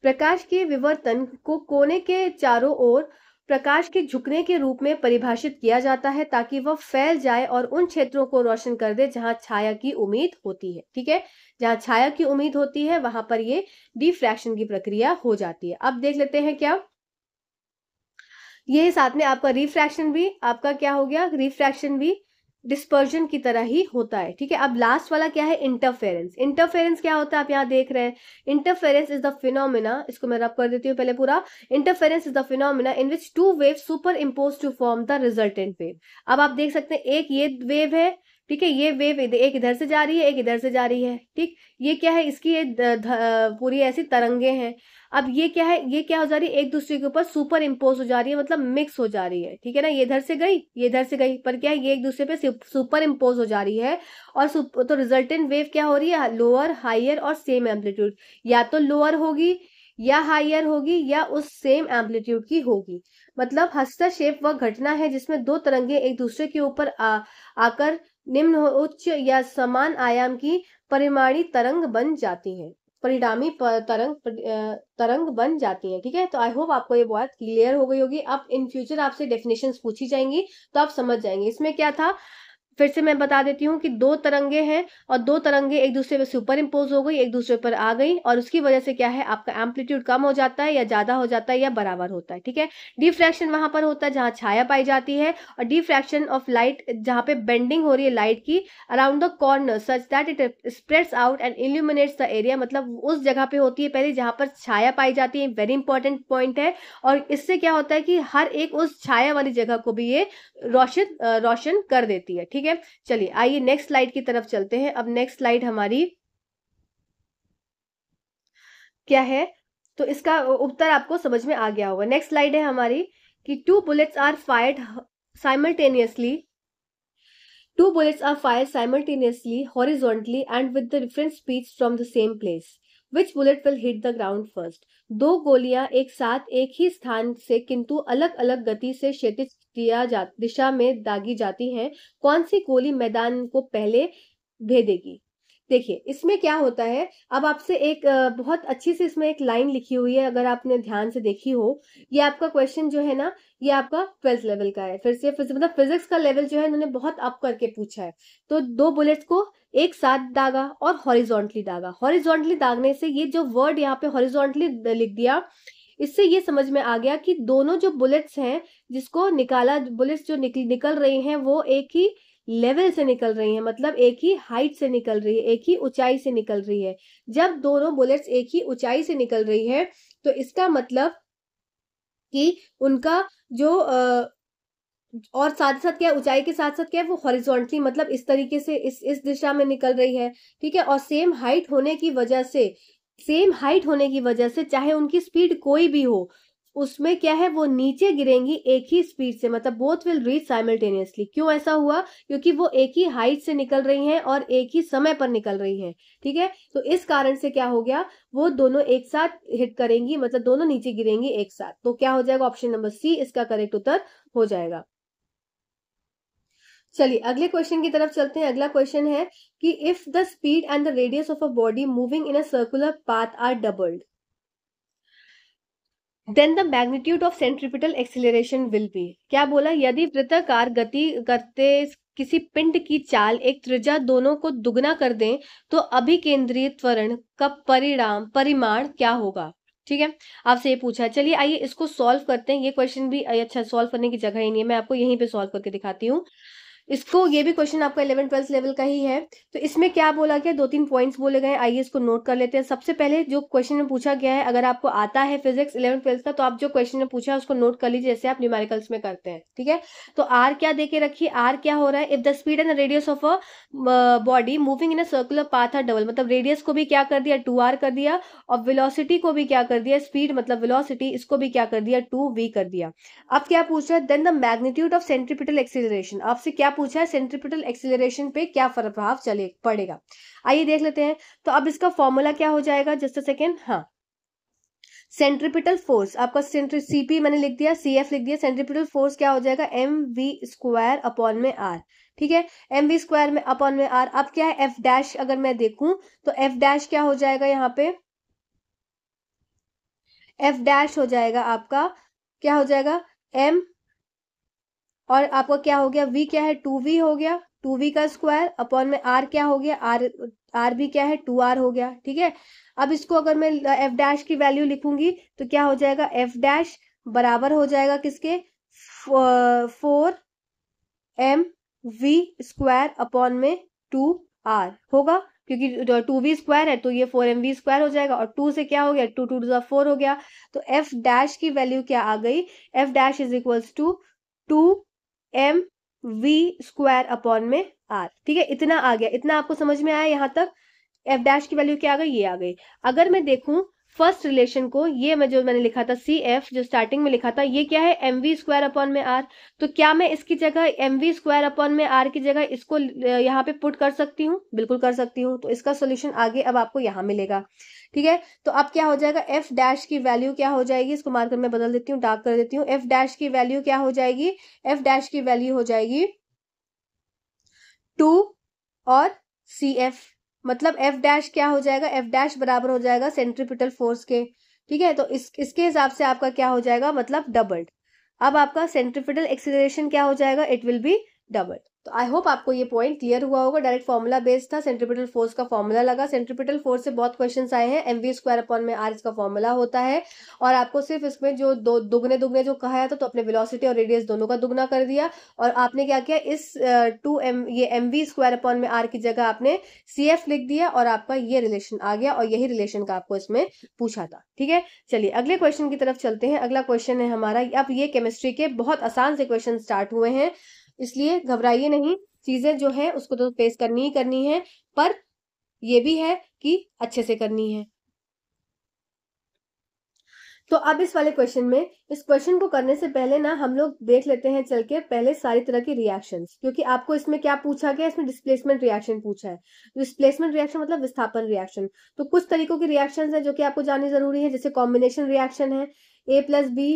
प्रकाश के विवर्तन को कोने के चारों ओर प्रकाश के झुकने के रूप में परिभाषित किया जाता है ताकि वह फैल जाए और उन क्षेत्रों को रोशन कर दे जहां छाया की उम्मीद होती है ठीक है जहां छाया की उम्मीद होती है वहां पर ये डिफ्रैक्शन की प्रक्रिया हो जाती है अब देख लेते हैं क्या ये साथ में आपका रिफ्रैक्शन भी आपका क्या हो गया रिफ्रैक्शन भी डिस्पर्जन की तरह ही होता है ठीक है अब लास्ट वाला क्या है इंटरफेरेंस इंटरफेरेंस क्या होता है आप यहाँ देख रहे हैं इंटरफेरेंस इज द फिनोमिना इसको मैं रब कर देती हूँ पहले पूरा interference is the phenomena in which two wave superimpose to form the resultant wave अब आप देख सकते हैं एक ये वेव है ठीक है ये वेव एक इधर से जा रही है एक इधर से जा रही है ठीक ये क्या है इसकी ये पूरी ऐसी तरंगे हैं अब ये क्या है ये क्या हो जा रही है एक दूसरे के ऊपर सुपर इम्पोज हो जा रही है मतलब मिक्स हो जा रही है ठीक है ना ये इधर से गई ये इधर से गई पर क्या है ये एक दूसरे पे सुपर इम्पोज हो जा रही है और तो रिजल्टेंट वेव क्या हो रही है लोअर हाइयर और सेम एम्पलीट्यूड या तो लोअर होगी या हाइयर होगी या उस सेम एम्पलीट्यूड की होगी मतलब हस्तक्षेप वह घटना है जिसमें दो तरंगे एक दूसरे के ऊपर आकर निम्न उच्च या समान आयाम की परिमाणी तरंग बन जाती है परिणामी तरंग तरंग बन जाती है ठीक है तो आई होप आपको ये बात क्लियर हो गई होगी अब इन फ्यूचर आपसे डेफिनेशन पूछी जाएंगी तो आप समझ जाएंगे इसमें क्या था फिर से मैं बता देती हूँ कि दो तरंगे हैं और दो तरंगे एक दूसरे पर सुपर इम्पोज हो गई एक दूसरे पर आ गई और उसकी वजह से क्या है आपका एम्पलीट्यूड कम हो जाता है या ज़्यादा हो जाता है या बराबर होता है ठीक है डिफ्रैक्शन वहां पर होता है जहां छाया पाई जाती है और डिफ्रैक्शन ऑफ लाइट जहाँ पे बेंडिंग हो रही है लाइट की around the corner such that it spreads out and illuminates the area मतलब उस जगह पे होती है पहले जहां पर छाया पाई जाती है वेरी इंपॉर्टेंट पॉइंट है और इससे क्या होता है कि हर एक उस छाया वाली जगह को भी ये रोशन रोशन कर देती है ठीक है है चलिए आइए नेक्स्ट स्लाइड की तरफ चलते हैं अब नेक्स्ट स्लाइड हमारी क्या है तो इसका उत्तर आपको समझ में आ गया होगा नेक्स्ट स्लाइड है हमारी कि two bullets are fired simultaneously two bullets are fire simultaneously horizontally and with the different speeds from the same place which bullet will hit the ground first दो गोलियां एक साथ एक ही स्थान से किंतु अलग अलग गति से क्षेत्र दिया जा दिशा में दागी जाती हैं कौन सी गोली मैदान को पहले भेदेगी देखिए इसमें क्या होता है अब आपसे एक बहुत अच्छी से इसमें एक लाइन लिखी हुई है अगर आपने ध्यान से देखी हो ये आपका क्वेश्चन जो है ना ये आपका ट्वेल्थ लेवल का है फिर से फिर मतलब फिजिक्स का लेवल जो है इन्होंने बहुत अप करके पूछा है तो दो बुलेट्स को एक साथ दागा और हॉरिजोंटली दागा हॉरिजोंटली दागने से ये जो वर्ड यहाँ पे हॉरिजोंटली लिख दिया इससे ये समझ में आ गया कि दोनों जो बुलेट्स हैं जिसको निकाला बुलेट्स जो निकल निकल रही हैं वो एक ही लेवल से निकल रही है मतलब एक ही हाइट से निकल रही है एक ही ऊंचाई से निकल रही है जब दोनों बुलेट्स एक ही ऊंचाई से निकल रही है तो इसका मतलब कि उनका जो आ, और साथ साथ क्या ऊंचाई के साथ साथ क्या है वो हॉरिजॉन्टली मतलब इस तरीके से इस इस दिशा में निकल रही है ठीक है और सेम हाइट होने की वजह से सेम हाइट होने की वजह से चाहे उनकी स्पीड कोई भी हो उसमें क्या है वो नीचे गिरेंगी एक ही स्पीड से मतलब बोथ विल रीच साइमल्टेनियसली क्यों ऐसा हुआ क्योंकि वो एक ही हाइट से निकल रही हैं और एक ही समय पर निकल रही हैं ठीक है तो इस कारण से क्या हो गया वो दोनों एक साथ हिट करेंगी मतलब दोनों नीचे गिरेंगी एक साथ तो क्या हो जाएगा ऑप्शन नंबर सी इसका करेक्ट उत्तर हो जाएगा चलिए अगले क्वेश्चन की तरफ चलते हैं अगला क्वेश्चन है कि if the speed and the radius of a body moving in a circular path are doubled then the magnitude of centripetal acceleration will be क्या बोला यदि वृत्ताकार गति करते किसी पिंड की चाल एक त्रिज्या दोनों को दुगना कर दें तो अभिकेंद्रीय त्वरण का परिणाम परिमाण क्या होगा ठीक है आपसे ये पूछा चलिए आइए इसको सॉल्व करते हैं ये क्वेश्चन भी अच्छा सॉल्व करने की जगह ही नहीं है मैं आपको यहीं पे सॉल्व करके दिखाती हूँ इसको ये भी क्वेश्चन आपका इलेवन ट्वेल्थ लेवल का ही है तो इसमें क्या बोला गया दो तीन पॉइंट्स बोले गए आइए इसको नोट कर लेते हैं सबसे पहले जो क्वेश्चन में पूछा गया है अगर आपको आता है फिजिक्स इलेवन ट्वेल्थ का तो आप जो क्वेश्चन में पूछा है उसको नोट कर लीजिए जैसे आप न्यूमेरिकल्स में करते हैं ठीक है तो आर क्या दे रखिए आर क्या हो रहा है if the speed and radius of a body moving in a circular path are double मतलब रेडियस को भी क्या कर दिया टू आर कर दिया और विलोसिटी को भी क्या कर दिया स्पीड मतलब विलोसिटी इसको भी क्या कर दिया टू वी कर दिया अब क्या पूछ रहा है then the magnitude of centripetal acceleration आपसे क्या पूछा है सेंट्रिपिटल एक्सिलेशन पे क्या प्रभाव चले पड़ेगा आइए देख लेते हैं तो अब इसका फॉर्मूला क्या हो जाएगा जस्ट अ सेकेंड हाँ सेंट्रिपिटल फोर्स आपका सेंट्री सीपी मैंने लिख दिया सी लिख दिया सेंट्रिपिटल फोर्स क्या हो जाएगा एम वी स्क्वायर अपॉन में आर ठीक है एम वी स्क्वायर में अपॉन में आर अब क्या है एफ डैश अगर मैं देखूं तो एफ डैश क्या हो जाएगा यहाँ पे एफ डैश हो जाएगा आपका क्या हो जाएगा एम और आपका क्या हो गया वी क्या है टू वी हो गया टू वी का स्क्वायर अपॉन में आर क्या हो गया आर आर भी क्या है टू आर हो गया ठीक है अब इसको अगर मैं एफ डैश की वैल्यू लिखूंगी तो क्या हो जाएगा एफ डैश बराबर हो जाएगा किसके four M V square upon में टू आर होगा क्योंकि टू वी स्क्वायर है तो ये फोर एम वी स्क्वायर हो जाएगा और टू से क्या हो गया टू टू टू फोर हो गया तो एफ डैश की वैल्यू क्या आ गई F dash is equals to two M V square upon में आर ठीक है इतना आ गया इतना आपको समझ में आया यहां तक एफ डैश की वैल्यू क्या आ गई ये आ गई अगर मैं देखूं फर्स्ट रिलेशन को ये मैं जो मैंने लिखा था सी एफ जो स्टार्टिंग में लिखा था ये क्या है एम वी स्क्वायर अपॉन में आर तो क्या मैं इसकी जगह एम वी स्क्वायर अपॉन में आर की जगह इसको यहाँ पे पुट कर सकती हूँ बिल्कुल कर सकती हूँ तो इसका सोल्यूशन आगे अब आपको यहाँ मिलेगा ठीक है तो अब क्या हो जाएगा एफ डैश की वैल्यू क्या हो जाएगी इसको मार्कर मैं बदल देती हूँ डार्क कर देती हूँ एफ डैश की वैल्यू क्या हो जाएगी एफ डैश की वैल्यू हो जाएगी टू और सी एफ मतलब एफ डैश क्या हो जाएगा एफ डैश बराबर हो जाएगा सेंट्रीपिटल फोर्स के ठीक है तो इस इसके हिसाब से आपका क्या हो जाएगा मतलब डबल्ड अब आपका सेंट्रीपिटल एक्सीलरेशन क्या हो जाएगा इट विल बी डबल तो आई होप आपको ये पॉइंट क्लियर हुआ होगा डायरेक्ट फॉर्मूला बेस्ड था सेंट्रिपिटल फोर्स का फॉर्मूला लगा सेंट्रीपिटल फोर्स से बहुत क्वेश्चन आए हैं एम वी स्क्वायर अपॉन में आर इसका फॉर्मूला होता है और आपको सिर्फ इसमें जो दो दुगने दुगने जो कहा था तो अपने वेलोसिटी और रेडियस दोनों का दुगना कर दिया और आपने क्या किया इस टू एम ये एम वी स्क्वायर अपॉन में आर की जगह आपने सी एफ लिख दिया और आपका ये रिलेशन आ गया और यही रिलेशन का आपको इसमें पूछा था ठीक है चलिए अगले क्वेश्चन की तरफ चलते हैं अगला क्वेश्चन है हमारा अब ये केमिस्ट्री के बहुत आसान से क्वेश्चन स्टार्ट हुए हैं इसलिए घबराइए नहीं चीज़ें जो है उसको तो फेस करनी ही करनी है पर यह भी है कि अच्छे से करनी है तो अब इस वाले क्वेश्चन में इस क्वेश्चन को करने से पहले ना हम लोग देख लेते हैं चल के पहले सारी तरह के रिएक्शंस क्योंकि आपको इसमें क्या पूछा गया इसमें डिस्प्लेसमेंट रिएक्शन पूछा है डिस्प्लेसमेंट रिएक्शन मतलब विस्थापन रिएक्शन तो कुछ तरीकों के रिएक्शन है जो कि आपको जाननी जरूरी है जैसे कॉम्बिनेशन रिएक्शन है ए प्लस बी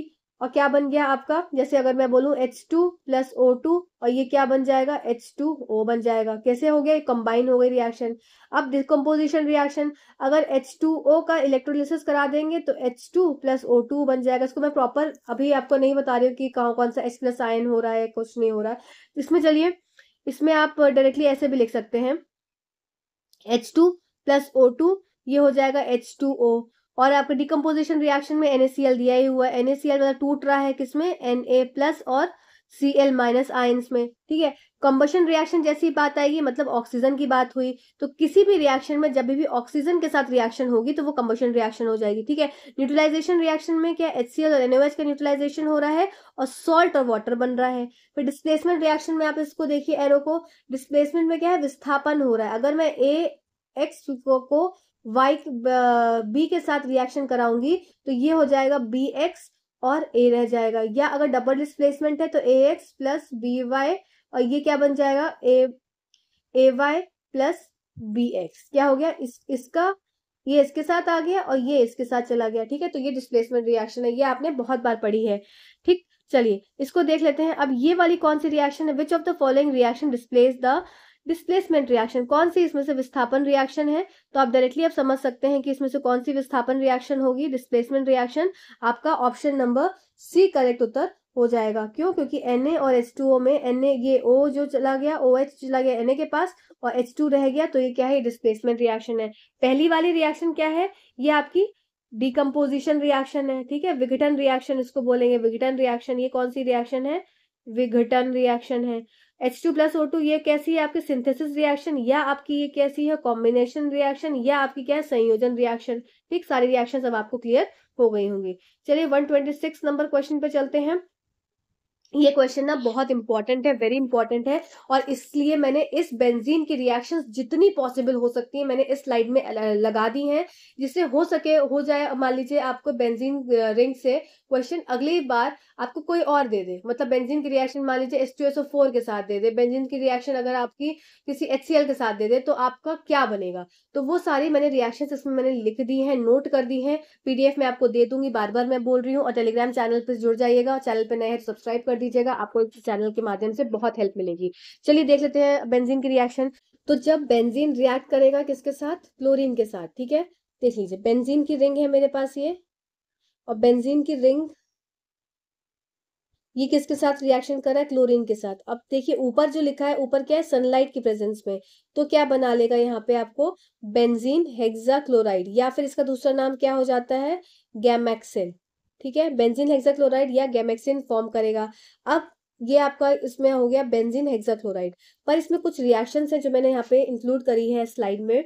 और क्या बन गया आपका जैसे अगर मैं बोलूं H two plus O two और ये क्या बन जाएगा एच टू ओ बन जाएगा कैसे हो गया कंबाइन हो गई रिएक्शन अब डिकम्पोजिशन रिएक्शन अगर एच टू ओ का इलेक्ट्रोलिसिस करा देंगे तो H two plus O two बन जाएगा इसको मैं प्रॉपर अभी आपको नहीं बता रही हूँ कि कहाँ कौन सा एच प्लस आयन हो रहा है कुछ नहीं हो रहा है इसमें चलिए इसमें आप डायरेक्टली ऐसे भी लिख सकते हैं H two plus O two ये हो जाएगा एच टू ओ और आपके डिकम्पोजिशन रिएक्शन में एन दिया ही हुआ है एन मतलब टूट रहा है किसमें एन ए प्लस और सी एल माइनस आयंस में ठीक है कम्बशन रिएक्शन जैसी बात आएगी मतलब ऑक्सीजन की बात हुई तो किसी भी रिएक्शन में जब भी ऑक्सीजन के साथ रिएक्शन होगी तो वो कम्बशन रिएक्शन हो जाएगी ठीक है न्यूट्रलाइजेशन रिएक्शन में क्या एच और एनओएच का न्यूट्रलाइजेशन हो रहा है और सॉल्ट और वाटर बन रहा है फिर डिस्प्लेसमेंट रिएक्शन में आप इसको देखिए एरो को डिस्प्लेसमेंट में क्या है विस्थापन हो रहा है अगर मैं ए एक्स को वाई बी के साथ रिएक्शन कराऊंगी तो ये हो जाएगा बी एक्स और ए रह जाएगा या अगर डबल डिस्प्लेसमेंट है तो A X plus B Y और ये क्या बन जाएगा A A Y plus B X क्या हो गया इस इसका ये इसके साथ आ गया और ये इसके साथ चला गया ठीक है तो ये डिस्प्लेसमेंट रिएक्शन है ये आपने बहुत बार पढ़ी है ठीक चलिए इसको देख लेते हैं अब ये वाली कौन सी रिएक्शन है which of the following reaction displace the displacement reaction कौन सी इसमें से विस्थापन रिएक्शन है तो आप डायरेक्टली आप समझ सकते हैं कि इसमें से कौन सी विस्थापन रिएक्शन होगी डिस्प्लेसमेंट रिएक्शन आपका ऑप्शन नंबर सी करेक्ट उत्तर हो जाएगा क्यों क्योंकि एन और एच टू ओ में एन ये ओ जो चला गया ओ OH एच चला गया एन के पास और एच टू रह गया तो ये क्या है डिस्प्लेसमेंट रिएक्शन है पहली वाली रिएक्शन क्या है ये आपकी डिकम्पोजिशन रिएक्शन है ठीक है विघटन रिएक्शन इसको बोलेंगे विघटन रिएक्शन ये कौन सी रिएक्शन है विघटन रिएक्शन है H two plus O two ये कैसी है आपकी सिंथेसिस रिएक्शन या आपकी ये कैसी है कॉम्बिनेशन रिएक्शन या आपकी क्या है संयोजन रिएक्शन ठीक सारी रिएक्शन अब आपको क्लियर हो गई होंगी चलिए 126 नंबर क्वेश्चन पे चलते हैं ये क्वेश्चन ना बहुत इंपॉर्टेंट है वेरी इंपॉर्टेंट है और इसलिए मैंने इस बेंजीन की रिएक्शन जितनी पॉसिबल हो सकती है मैंने इस स्लाइड में लगा दी हैं जिससे हो सके हो जाए मान लीजिए आपको बेंजीन रिंग से क्वेश्चन अगली बार आपको कोई और दे दे मतलब बेंजीन की रिएक्शन मान लीजिए एस के साथ दे दे बेंजीन की रिएक्शन अगर आपकी किसी एच के साथ दे दे तो आपका क्या बनेगा तो वो सारी मैंने रिएक्शन इसमें मैंने लिख दी है नोट कर दी है पीडीएफ में आपको दे दूंगी बार बार मैं बोल रही हूँ और टेलीग्राम चैनल पर जुड़ जाइएगा चैनल पर नए सब्सक्राइब तो कर दीजिएगा आपको इस चैनल के माध्यम से बहुत हेल्प मिलेगी चलिए देख लेते हैं बेंजीन की रिएक्शन तो जब बेंजीन रिएक्ट करेगा किसके साथ क्लोरीन के साथ ठीक है देख लीजिए बेंजीन की रिंग है मेरे पास ये और बेंजीन की रिंग ये किसके साथ रिएक्शन कर रहा है क्लोरीन के साथ अब देखिए ऊपर जो लिखा है ऊपर क्या है सनलाइट की प्रेजेंस में तो क्या बना लेगा यहाँ पे आपको बेंजीन हेक्सा क्लोराइड या फिर इसका दूसरा नाम क्या हो जाता है गैमेक्सिल ठीक है बेंजीन हेक्साक्लोराइड या गैमेक्सिन फॉर्म करेगा अब ये आपका इसमें हो गया बेंजीन हेक्साक्लोराइड पर इसमें कुछ रिएक्शन है जो मैंने यहाँ पे इंक्लूड करी है स्लाइड में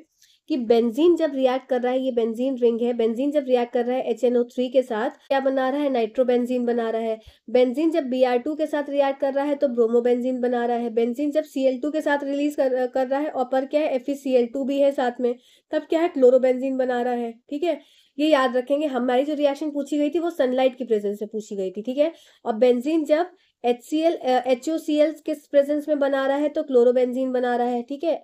कि बेंजीन जब रिएक्ट कर रहा है ये बेंजीन रिंग है बेंजीन जब रिएक्ट कर रहा है एच थ्री के साथ क्या बना रहा है नाइट्रोबेंजीन बना रहा है बेंजीन जब बी आर टू के साथ रिएक्ट कर रहा है तो ब्रोमोबेंजीन बना रहा है बेंजीन जब सी एल टू के साथ रिलीज कर, कर रहा है और पर क्या है एफ सी एल टू भी है साथ में तब क्या है क्लोरोबेंजीन बना रहा है ठीक है ये याद रखेंगे हमारी जो रिएक्शन पूछी गई थी वो सनलाइट की प्रेजेंस में पूछी गई थी ठीक है और बेंजीन जब H C L H O C L किस प्रेजेंस में बना रहा है तो क्लोरोबेंजीन बना रहा है ठीक है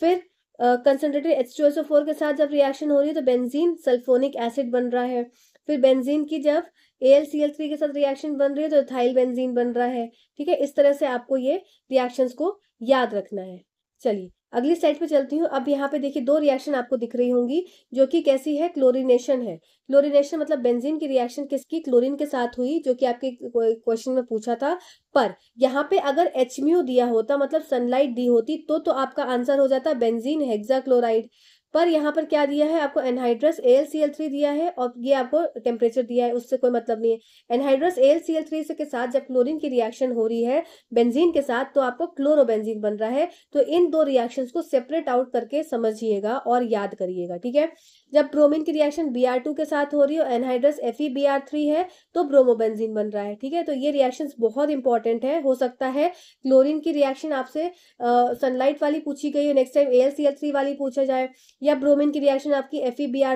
फिर concentrated H two S O four के साथ जब रिएक्शन हो रही है तो बेंजीन सल्फोनिक एसिड बन रहा है फिर बेंजीन की जब A L C L three के साथ रिएक्शन बन रही है तो थाइल बेंजीन बन रहा है ठीक है इस तरह से आपको ये रिएक्शंस को याद रखना है चलिए अगली स्लाइड पे चलती हूँ अब यहाँ पे देखिए दो रिएक्शन आपको दिख रही होंगी जो कि कैसी है क्लोरिनेशन है क्लोरिनेशन मतलब बेंजीन की रिएक्शन किसकी क्लोरीन के साथ हुई जो कि आपके क्वेश्चन में पूछा था पर यहाँ पे अगर एच दिया होता मतलब सनलाइट दी होती तो तो आपका आंसर हो जाता बेंजीन हेक्सा क्लोराइड पर यहाँ पर क्या दिया है आपको anhydrous A C L L three है और ये आपको टेम्परेचर दिया है उससे कोई मतलब नहीं है anhydrous A C L three के साथ जब क्लोरीन की रिएक्शन हो रही है बेंजीन के साथ तो आपको क्लोरोबेंजीन बन रहा है तो इन दो रिएक्शंस को सेपरेट आउट करके समझिएगा और याद करिएगा ठीक है जब प्रोमिन की रिएक्शन बी आर टू के साथ हो रही है और anhydrous F E B R three है तो ब्रोमोबेंजीन बन रहा है ठीक है तो ये रिएक्शन बहुत इंपॉर्टेंट है हो सकता है क्लोरिन की रिएक्शन आपसे सनलाइट वाली पूछी गई है next time A L C L three वाली पूछा जाए या ब्रोमीन की रिएक्शन आपकी एफ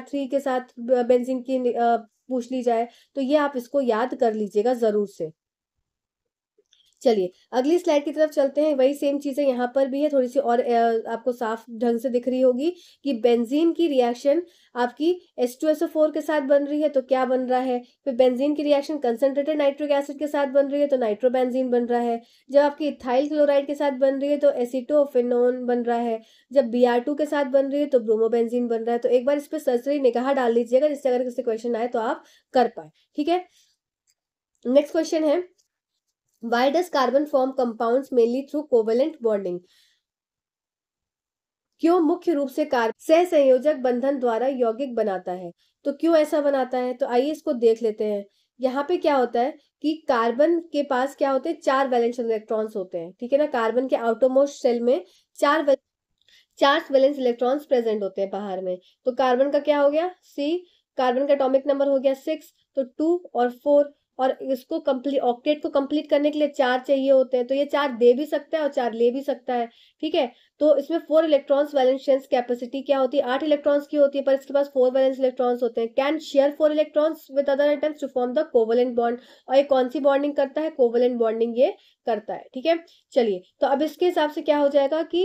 थ्री e के साथ बेंजीन की पूछ ली जाए तो ये आप इसको याद कर लीजिएगा ज़रूर से चलिए अगली स्लाइड की तरफ चलते हैं वही सेम चीज़ें यहाँ पर भी है थोड़ी सी और आपको साफ ढंग से दिख रही होगी कि बेंजीन की रिएक्शन आपकी S two S O four के साथ बन रही है तो क्या बन रहा है फिर बेंजीन की रिएक्शन कंसनट्रेटेड नाइट्रिक एसिड के साथ बन रही है तो नाइट्रोबेंजीन बन रहा है जब आपकी इथाइल क्लोराइड के साथ बन रही है तो एसिटोफिनोन बन रहा है जब बी आर टू के साथ बन रही है तो ब्रोमोबेंजीन बन रहा है तो एक बार इस पर सर्जरी निगाह डाल लीजिएगा जिससे अगर किसी क्वेश्चन आए तो आप कर पाए ठीक है नेक्स्ट क्वेश्चन है why does carbon form compounds mainly through covalent bonding क्यों मुख्य रूप से कार्बन सह संयोजक बंधन द्वारा यौगिक बनाता है तो क्यों ऐसा बनाता है तो आइए इसको देख लेते हैं यहाँ पे क्या होता है कि कार्बन के पास क्या होते हैं चार वैलेंस इलेक्ट्रॉन्स होते हैं ठीक है ना कार्बन के आउटोमोस्ट सेल में चार चार वैलेंस इलेक्ट्रॉन्स प्रेजेंट होते हैं बाहर में तो कार्बन का क्या हो गया सी कार्बन का अटोमिक नंबर हो गया सिक्स तो टू और फोर और इसको कंप्लीट ऑक्टेट को कम्प्लीट करने के लिए चार चाहिए होते हैं तो ये चार दे भी सकता है और चार ले भी सकता है ठीक है तो इसमें फोर इलेक्ट्रॉन्स वैलेंस कैपेसिटी क्या होती है आठ इलेक्ट्रॉन्स की होती है पर इसके पास फोर वैलेंस इलेक्ट्रॉन्स होते हैं can share four electrons with other atoms to form the covalent bond और ये कौन सी बॉन्डिंग करता है कोवलेंट बॉन्डिंग ये करता है ठीक है चलिए तो अब इसके हिसाब से क्या हो जाएगा कि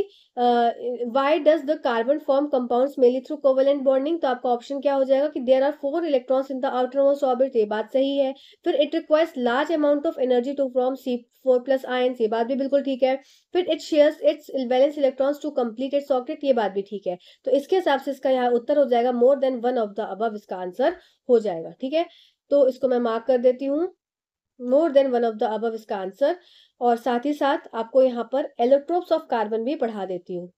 why does the carbon form compound mainly through covalent bonding तो आपका ऑप्शन क्या हो जाएगा कि there are four electrons in the outermost orbit ये बात सही है फिर it requires large amount of energy to from C four plus ions ये बात भी बिल्कुल ठीक है फिर it shares its valence electrons to complete it octet ये बात भी ठीक है तो इसके हिसाब से इसका यहाँ उत्तर हो जाएगा more than one of the अब इसका आंसर हो जाएगा ठीक है तो इसको मैं मार्क कर देती हूँ more than one of the अब इसका आंसर और साथ ही साथ आपको यहाँ पर एलोट्रोप्स ऑफ कार्बन भी पढ़ा देती हूँ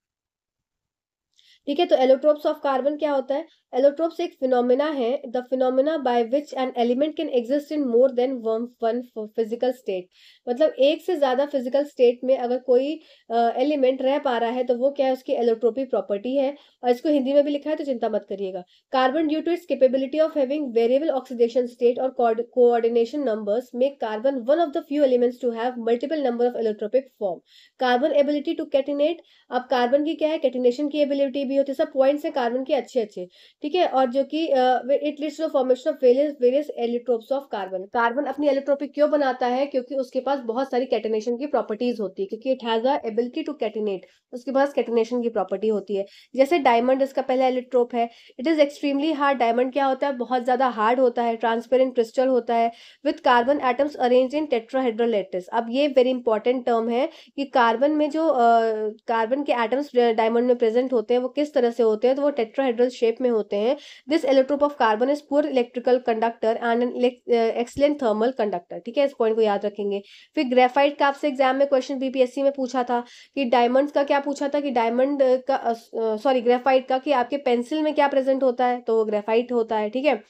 ठीक है तो एलोट्रोप्स ऑफ कार्बन क्या होता है Allotropes एक फिनोमिना है the phenomena by which an element can exist in more than one one physical state मतलब एक से ज़्यादा फिजिकल स्टेट में अगर कोई एलिमेंट uh, रह पा रहा है तो वो क्या है उसकी एलोट्रोपी प्रॉपर्टी है और इसको हिंदी में भी लिखा है तो चिंता मत करिएगा carbon due to its capability of having variable oxidation state और coordination numbers make carbon one of the few elements to have multiple number of allotropic form carbon ability to catenate अब कार्बन की क्या है catenation की ability भी होती है सब पॉइंट्स हैं कार्बन के अच्छे अच्छे ठीक है और जो कि it leads to formation of various various allotropes of carbon carbon अपनी एलिट्रोपिक क्यों बनाता है क्योंकि उसके पास बहुत सारी कैटेनेशन की प्रॉपर्टीज होती है क्योंकि it has ability to catenate उसके पास कैटिनेशन की प्रॉपर्टी होती है जैसे डायमंड इसका पहला एलिट्रोप है it is extremely hard diamond क्या होता है बहुत ज्यादा हार्ड होता है ट्रांसपेरेंट क्रिस्टल होता है with carbon atoms arrange in tetrahedral अब ये वेरी इंपॉर्टेंट टर्म है कि कार्बन में जो कार्बन uh, के एटम्स डायमंड में प्रेजेंट होते हैं वो किस तरह से होते हैं तो वो टेट्राहेड्रल शेप में होते हैं होते हैं this allotrope of carbon is poor electrical conductor and excellent thermal conductor ठीक है इस पॉइंट को याद रखेंगे फिर ग्रेफाइट का आपसे एग्जाम में क्वेश्चन बीपीएससी में पूछा था कि डायमंड का क्या पूछा था कि डायमंड का सॉरी uh, ग्रेफाइट का कि आपके पेंसिल में क्या प्रेजेंट होता है तो ग्रेफाइट होता है ठीक है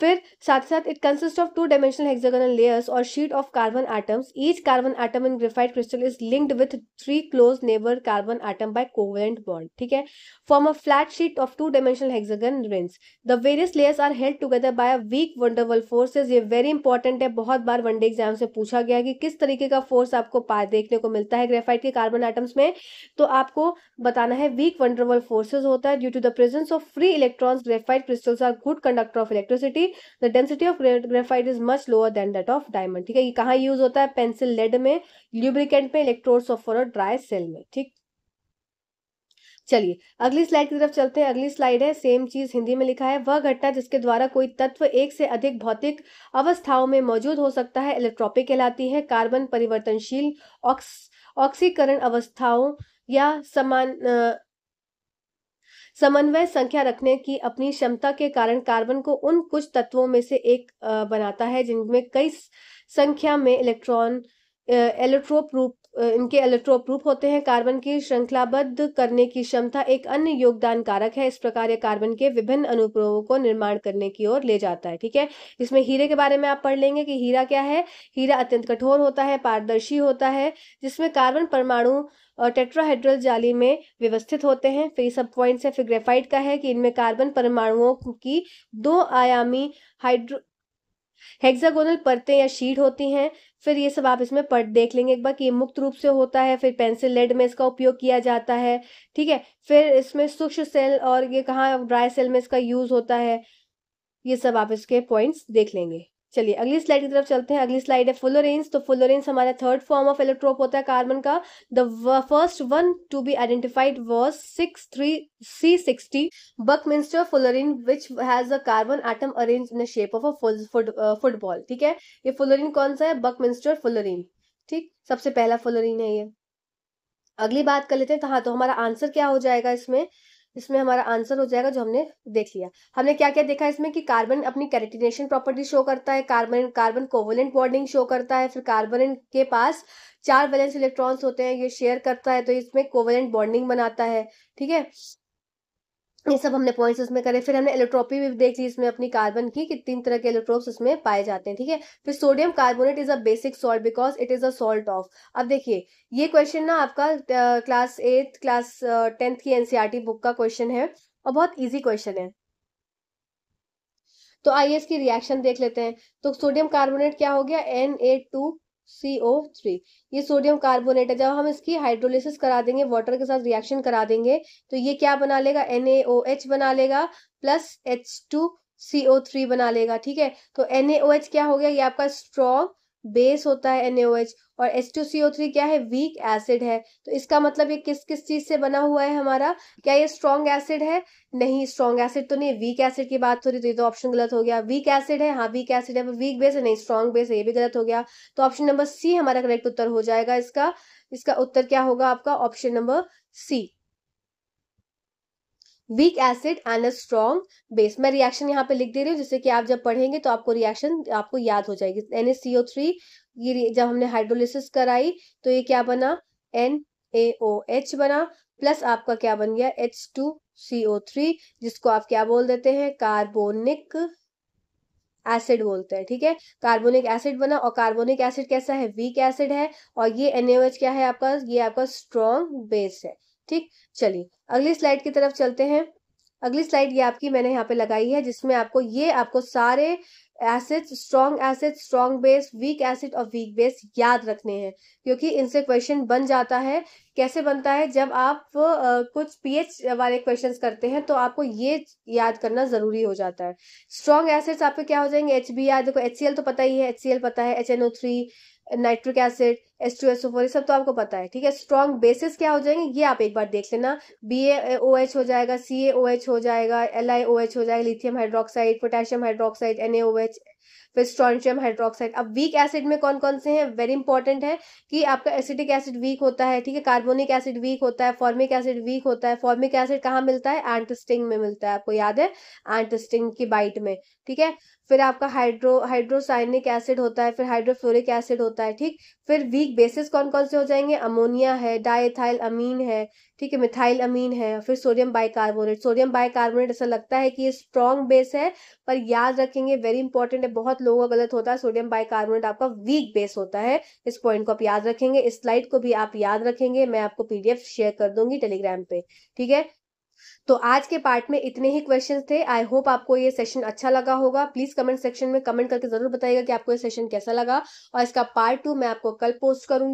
फिर साथ साथ it consist of two dimensional hexagonal layers और sheet of carbon atoms each carbon atom in graphite crystal is linked with three close neighbour carbon atom by covalent bond ठीक है form a flat sheet of two dimensional hexagon rings the various layers are held together by a weak van der Waals forces ये very important है बहुत बार one day exam से पूछा गया कि किस तरीके का फोर्स आपको देखने को मिलता है ग्रेफाइट के कार्बन आइटम्स में तो आपको बताना है वीक वंडरवल फोर्सेज होता है due to the presence of free electrons graphite crystals are good conductor of electricity density the density of graphite is much lower than that of diamond ठीक है ये कहाँ यूज होता है पेंसिल लेड में lubricant में इलेक्ट्रोड्स ऑफ और dry cell में ठीक चलिए अगली स्लाइड की तरफ चलते हैं अगली स्लाइड है सेम चीज हिंदी में लिखा है वह घटना जिसके द्वारा कोई तत्व एक से अधिक भौतिक अवस्थाओं में मौजूद हो सकता है इलेक्ट्रॉपिक कहलाती है कार्बन परिवर्तनशील ऑक्स ऑक्सीकरण अवस्थाओं या समान समन्वय संख्या रखने की अपनी क्षमता के कारण कार्बन को उन कुछ तत्वों में से एक बनाता है जिनमें कई संख्या में इलेक्ट्रॉन एलोट्रोप रूप इनके इलेक्ट्रोप्रूफ होते हैं कार्बन की श्रृंखलाबद्ध करने की क्षमता एक अन्य योगदान कारक है इस प्रकार यह कार्बन के विभिन्न अनुप्रयोगों को निर्माण करने की ओर ले जाता है ठीक है इसमें हीरे के बारे में आप पढ़ लेंगे कि हीरा क्या है हीरा अत्यंत कठोर होता है पारदर्शी होता है जिसमें कार्बन परमाणु और टेट्राहेड्रल जाली में व्यवस्थित होते हैं फिर सब पॉइंट्स है फिर ग्रेफाइट का है कि इनमें कार्बन परमाणुओं की दो आयामी हाइड्रो हेक्सागोनल परतें या शीट होती हैं फिर ये सब आप इसमें पट देख लेंगे एक बार कि ये मुक्त रूप से होता है फिर पेंसिल लेड में इसका उपयोग किया जाता है ठीक है फिर इसमें सूक्ष्म सेल और ये कहाँ ड्राई सेल में इसका यूज़ होता है ये सब आप इसके पॉइंट्स देख लेंगे चलिए अगली स्लाइड की तरफ चलते हैं अगली स्लाइड है फुलोरेंस तो फुलोरेंस हमारा थर्ड फॉर्म ऑफ इलेक्ट्रोप होता है कार्बन का the first one to be identified was six three C sixty buck buckminsterfullerene which has a carbon atom arrange in the shape of a football ठीक है ये फुलोरिन कौन सा है बक बकमिंस्टर फुलोरिन ठीक सबसे पहला फुलोरिन है ये अगली बात कर लेते हैं तो हाँ तो हमारा आंसर क्या हो जाएगा इसमें इसमें हमारा आंसर हो जाएगा जो हमने देख लिया हमने क्या क्या देखा इसमें कि कार्बन अपनी कैरेटिनेशन प्रॉपर्टी शो करता है carbon carbon covalent bonding show करता है फिर कार्बन के पास चार वैलेंस इलेक्ट्रॉन्स होते हैं ये शेयर करता है तो इसमें कोवोलेंट बॉन्डिंग बनाता है ठीक है ये सब हमने पॉइंट्स उसमें करे फिर हमने एलोट्रोपी भी देख ली इसमें अपनी कार्बन की कि तीन तरह के एलोट्रोप्स उसमें पाए जाते हैं ठीक है फिर sodium carbonate is a basic salt because it is a salt of अब देखिए ये क्वेश्चन ना आपका क्लास एट क्लास टेंथ की एनसीईआरटी बुक e का क्वेश्चन है और बहुत ईजी क्वेश्चन है तो आइए इसकी रिएक्शन देख लेते हैं तो सोडियम कार्बोनेट क्या हो गया N A two C O three ये सोडियम कार्बोनेट है जब हम इसकी हाइड्रोलिसिस करा देंगे वाटर के साथ रिएक्शन करा देंगे तो ये क्या बना लेगा एन ए ओ एच बना लेगा plus H two C O three बना लेगा ठीक है तो एन ए ओ एच क्या हो गया ये आपका स्ट्रॉन्ग बेस होता है एन और टू थ्री क्या है वीक एसिड है तो इसका मतलब ये किस किस चीज से बना हुआ है हमारा क्या ये स्ट्रॉन्ग एसिड है नहीं स्ट्रॉन्ग एसिड तो नहीं वीक एसिड की बात हो रही तो ये तो ऑप्शन गलत हो गया वीक एसिड है हाँ वीक एसिड है वीक बेस है नहीं स्ट्रॉन्ग बेस है ये भी गलत हो गया तो ऑप्शन नंबर सी हमारा करेक्ट उत्तर हो जाएगा इसका इसका उत्तर क्या होगा आपका option number C weak acid and a strong base मैं रिएक्शन यहाँ पे लिख दे रही हूँ जिससे कि आप जब पढ़ेंगे तो आपको रिएक्शन आपको याद हो जाएगी एन ये जब हमने हाइड्रोलिसिस कराई तो ये क्या बना एन ए ओ एच बना प्लस आपका क्या बन गया H two C O three जिसको आप क्या बोल देते हैं कार्बोनिक एसिड बोलते हैं ठीक है कार्बोनिक एसिड बना और कार्बोनिक एसिड कैसा है वीक एसिड है और ये एच क्या है आपका ये आपका स्ट्रॉन्ग बेस है ठीक चलिए अगली स्लाइड की तरफ चलते हैं अगली स्लाइड ये आपकी मैंने यहाँ पे लगाई है जिसमें आपको ये आपको सारे acid strong acid strong base weak acid और वीक बेस याद रखने हैं क्योंकि इनसे क्वेश्चन बन जाता है कैसे बनता है जब आप आ, कुछ पीएच वाले क्वेश्चंस करते हैं तो आपको ये याद करना जरूरी हो जाता है स्ट्रॉन्ग एसिड्स आपके क्या हो जाएंगे एच बी आर देखो एच तो पता ही है एच पता है H N O three nitric acid S two S O four ये सब तो आपको पता है ठीक है स्ट्रॉन्ग बेसिस क्या हो जाएंगे ये आप एक बार देख लेना बी ए ओ एच हो जाएगा सी ए ओ एच हो जाएगा एल आई ओ एच हो जाएगा lithium hydroxide potassium hydroxide N A O H फिर स्ट्रॉन्शियम हाइड्रोक्साइड अब वीक एसिड में कौन कौन से हैं वेरी इंपॉर्टेंट है कि आपका एसिडिक एसिड वीक होता है ठीक है कार्बोनिक एसिड वीक होता है फॉर्मिक एसिड वीक होता है फॉर्मिक एसिड कहाँ मिलता है एंटस्टिंग में मिलता है आपको याद है एंटस्टिंग की बाइट में ठीक है फिर आपका हाइड्रो हाइड्रोसाइनिक एसिड होता है फिर हाइड्रोफ्लोरिक एसिड होता है ठीक फिर वीक बेसिस कौन कौन से हो जाएंगे अमोनिया है डाइथाइल अमीन है ठीक है मिथाइल अमीन है फिर सोडियम बाइकार्बोनेट सोडियम बाइकार्बोनेट ऐसा लगता है कि ये स्ट्रॉन्ग बेस है पर याद रखेंगे वेरी इंपॉर्टेंट है बहुत लोगों का गलत होता है सोडियम बाइकार्बोनेट आपका वीक बेस होता है इस पॉइंट को आप याद रखेंगे इस स्लाइड को भी आप याद रखेंगे मैं आपको पीडीएफ शेयर कर दूंगी टेलीग्राम पे ठीक है तो आज के पार्ट में इतने ही क्वेश्चन थे आई होप आपको ये सेशन अच्छा लगा होगा प्लीज कमेंट सेक्शन में कमेंट करके जरूर बताइएगा कि आपको ये सेशन कैसा लगा और इसका पार्ट टू मैं आपको कल पोस्ट करूंगी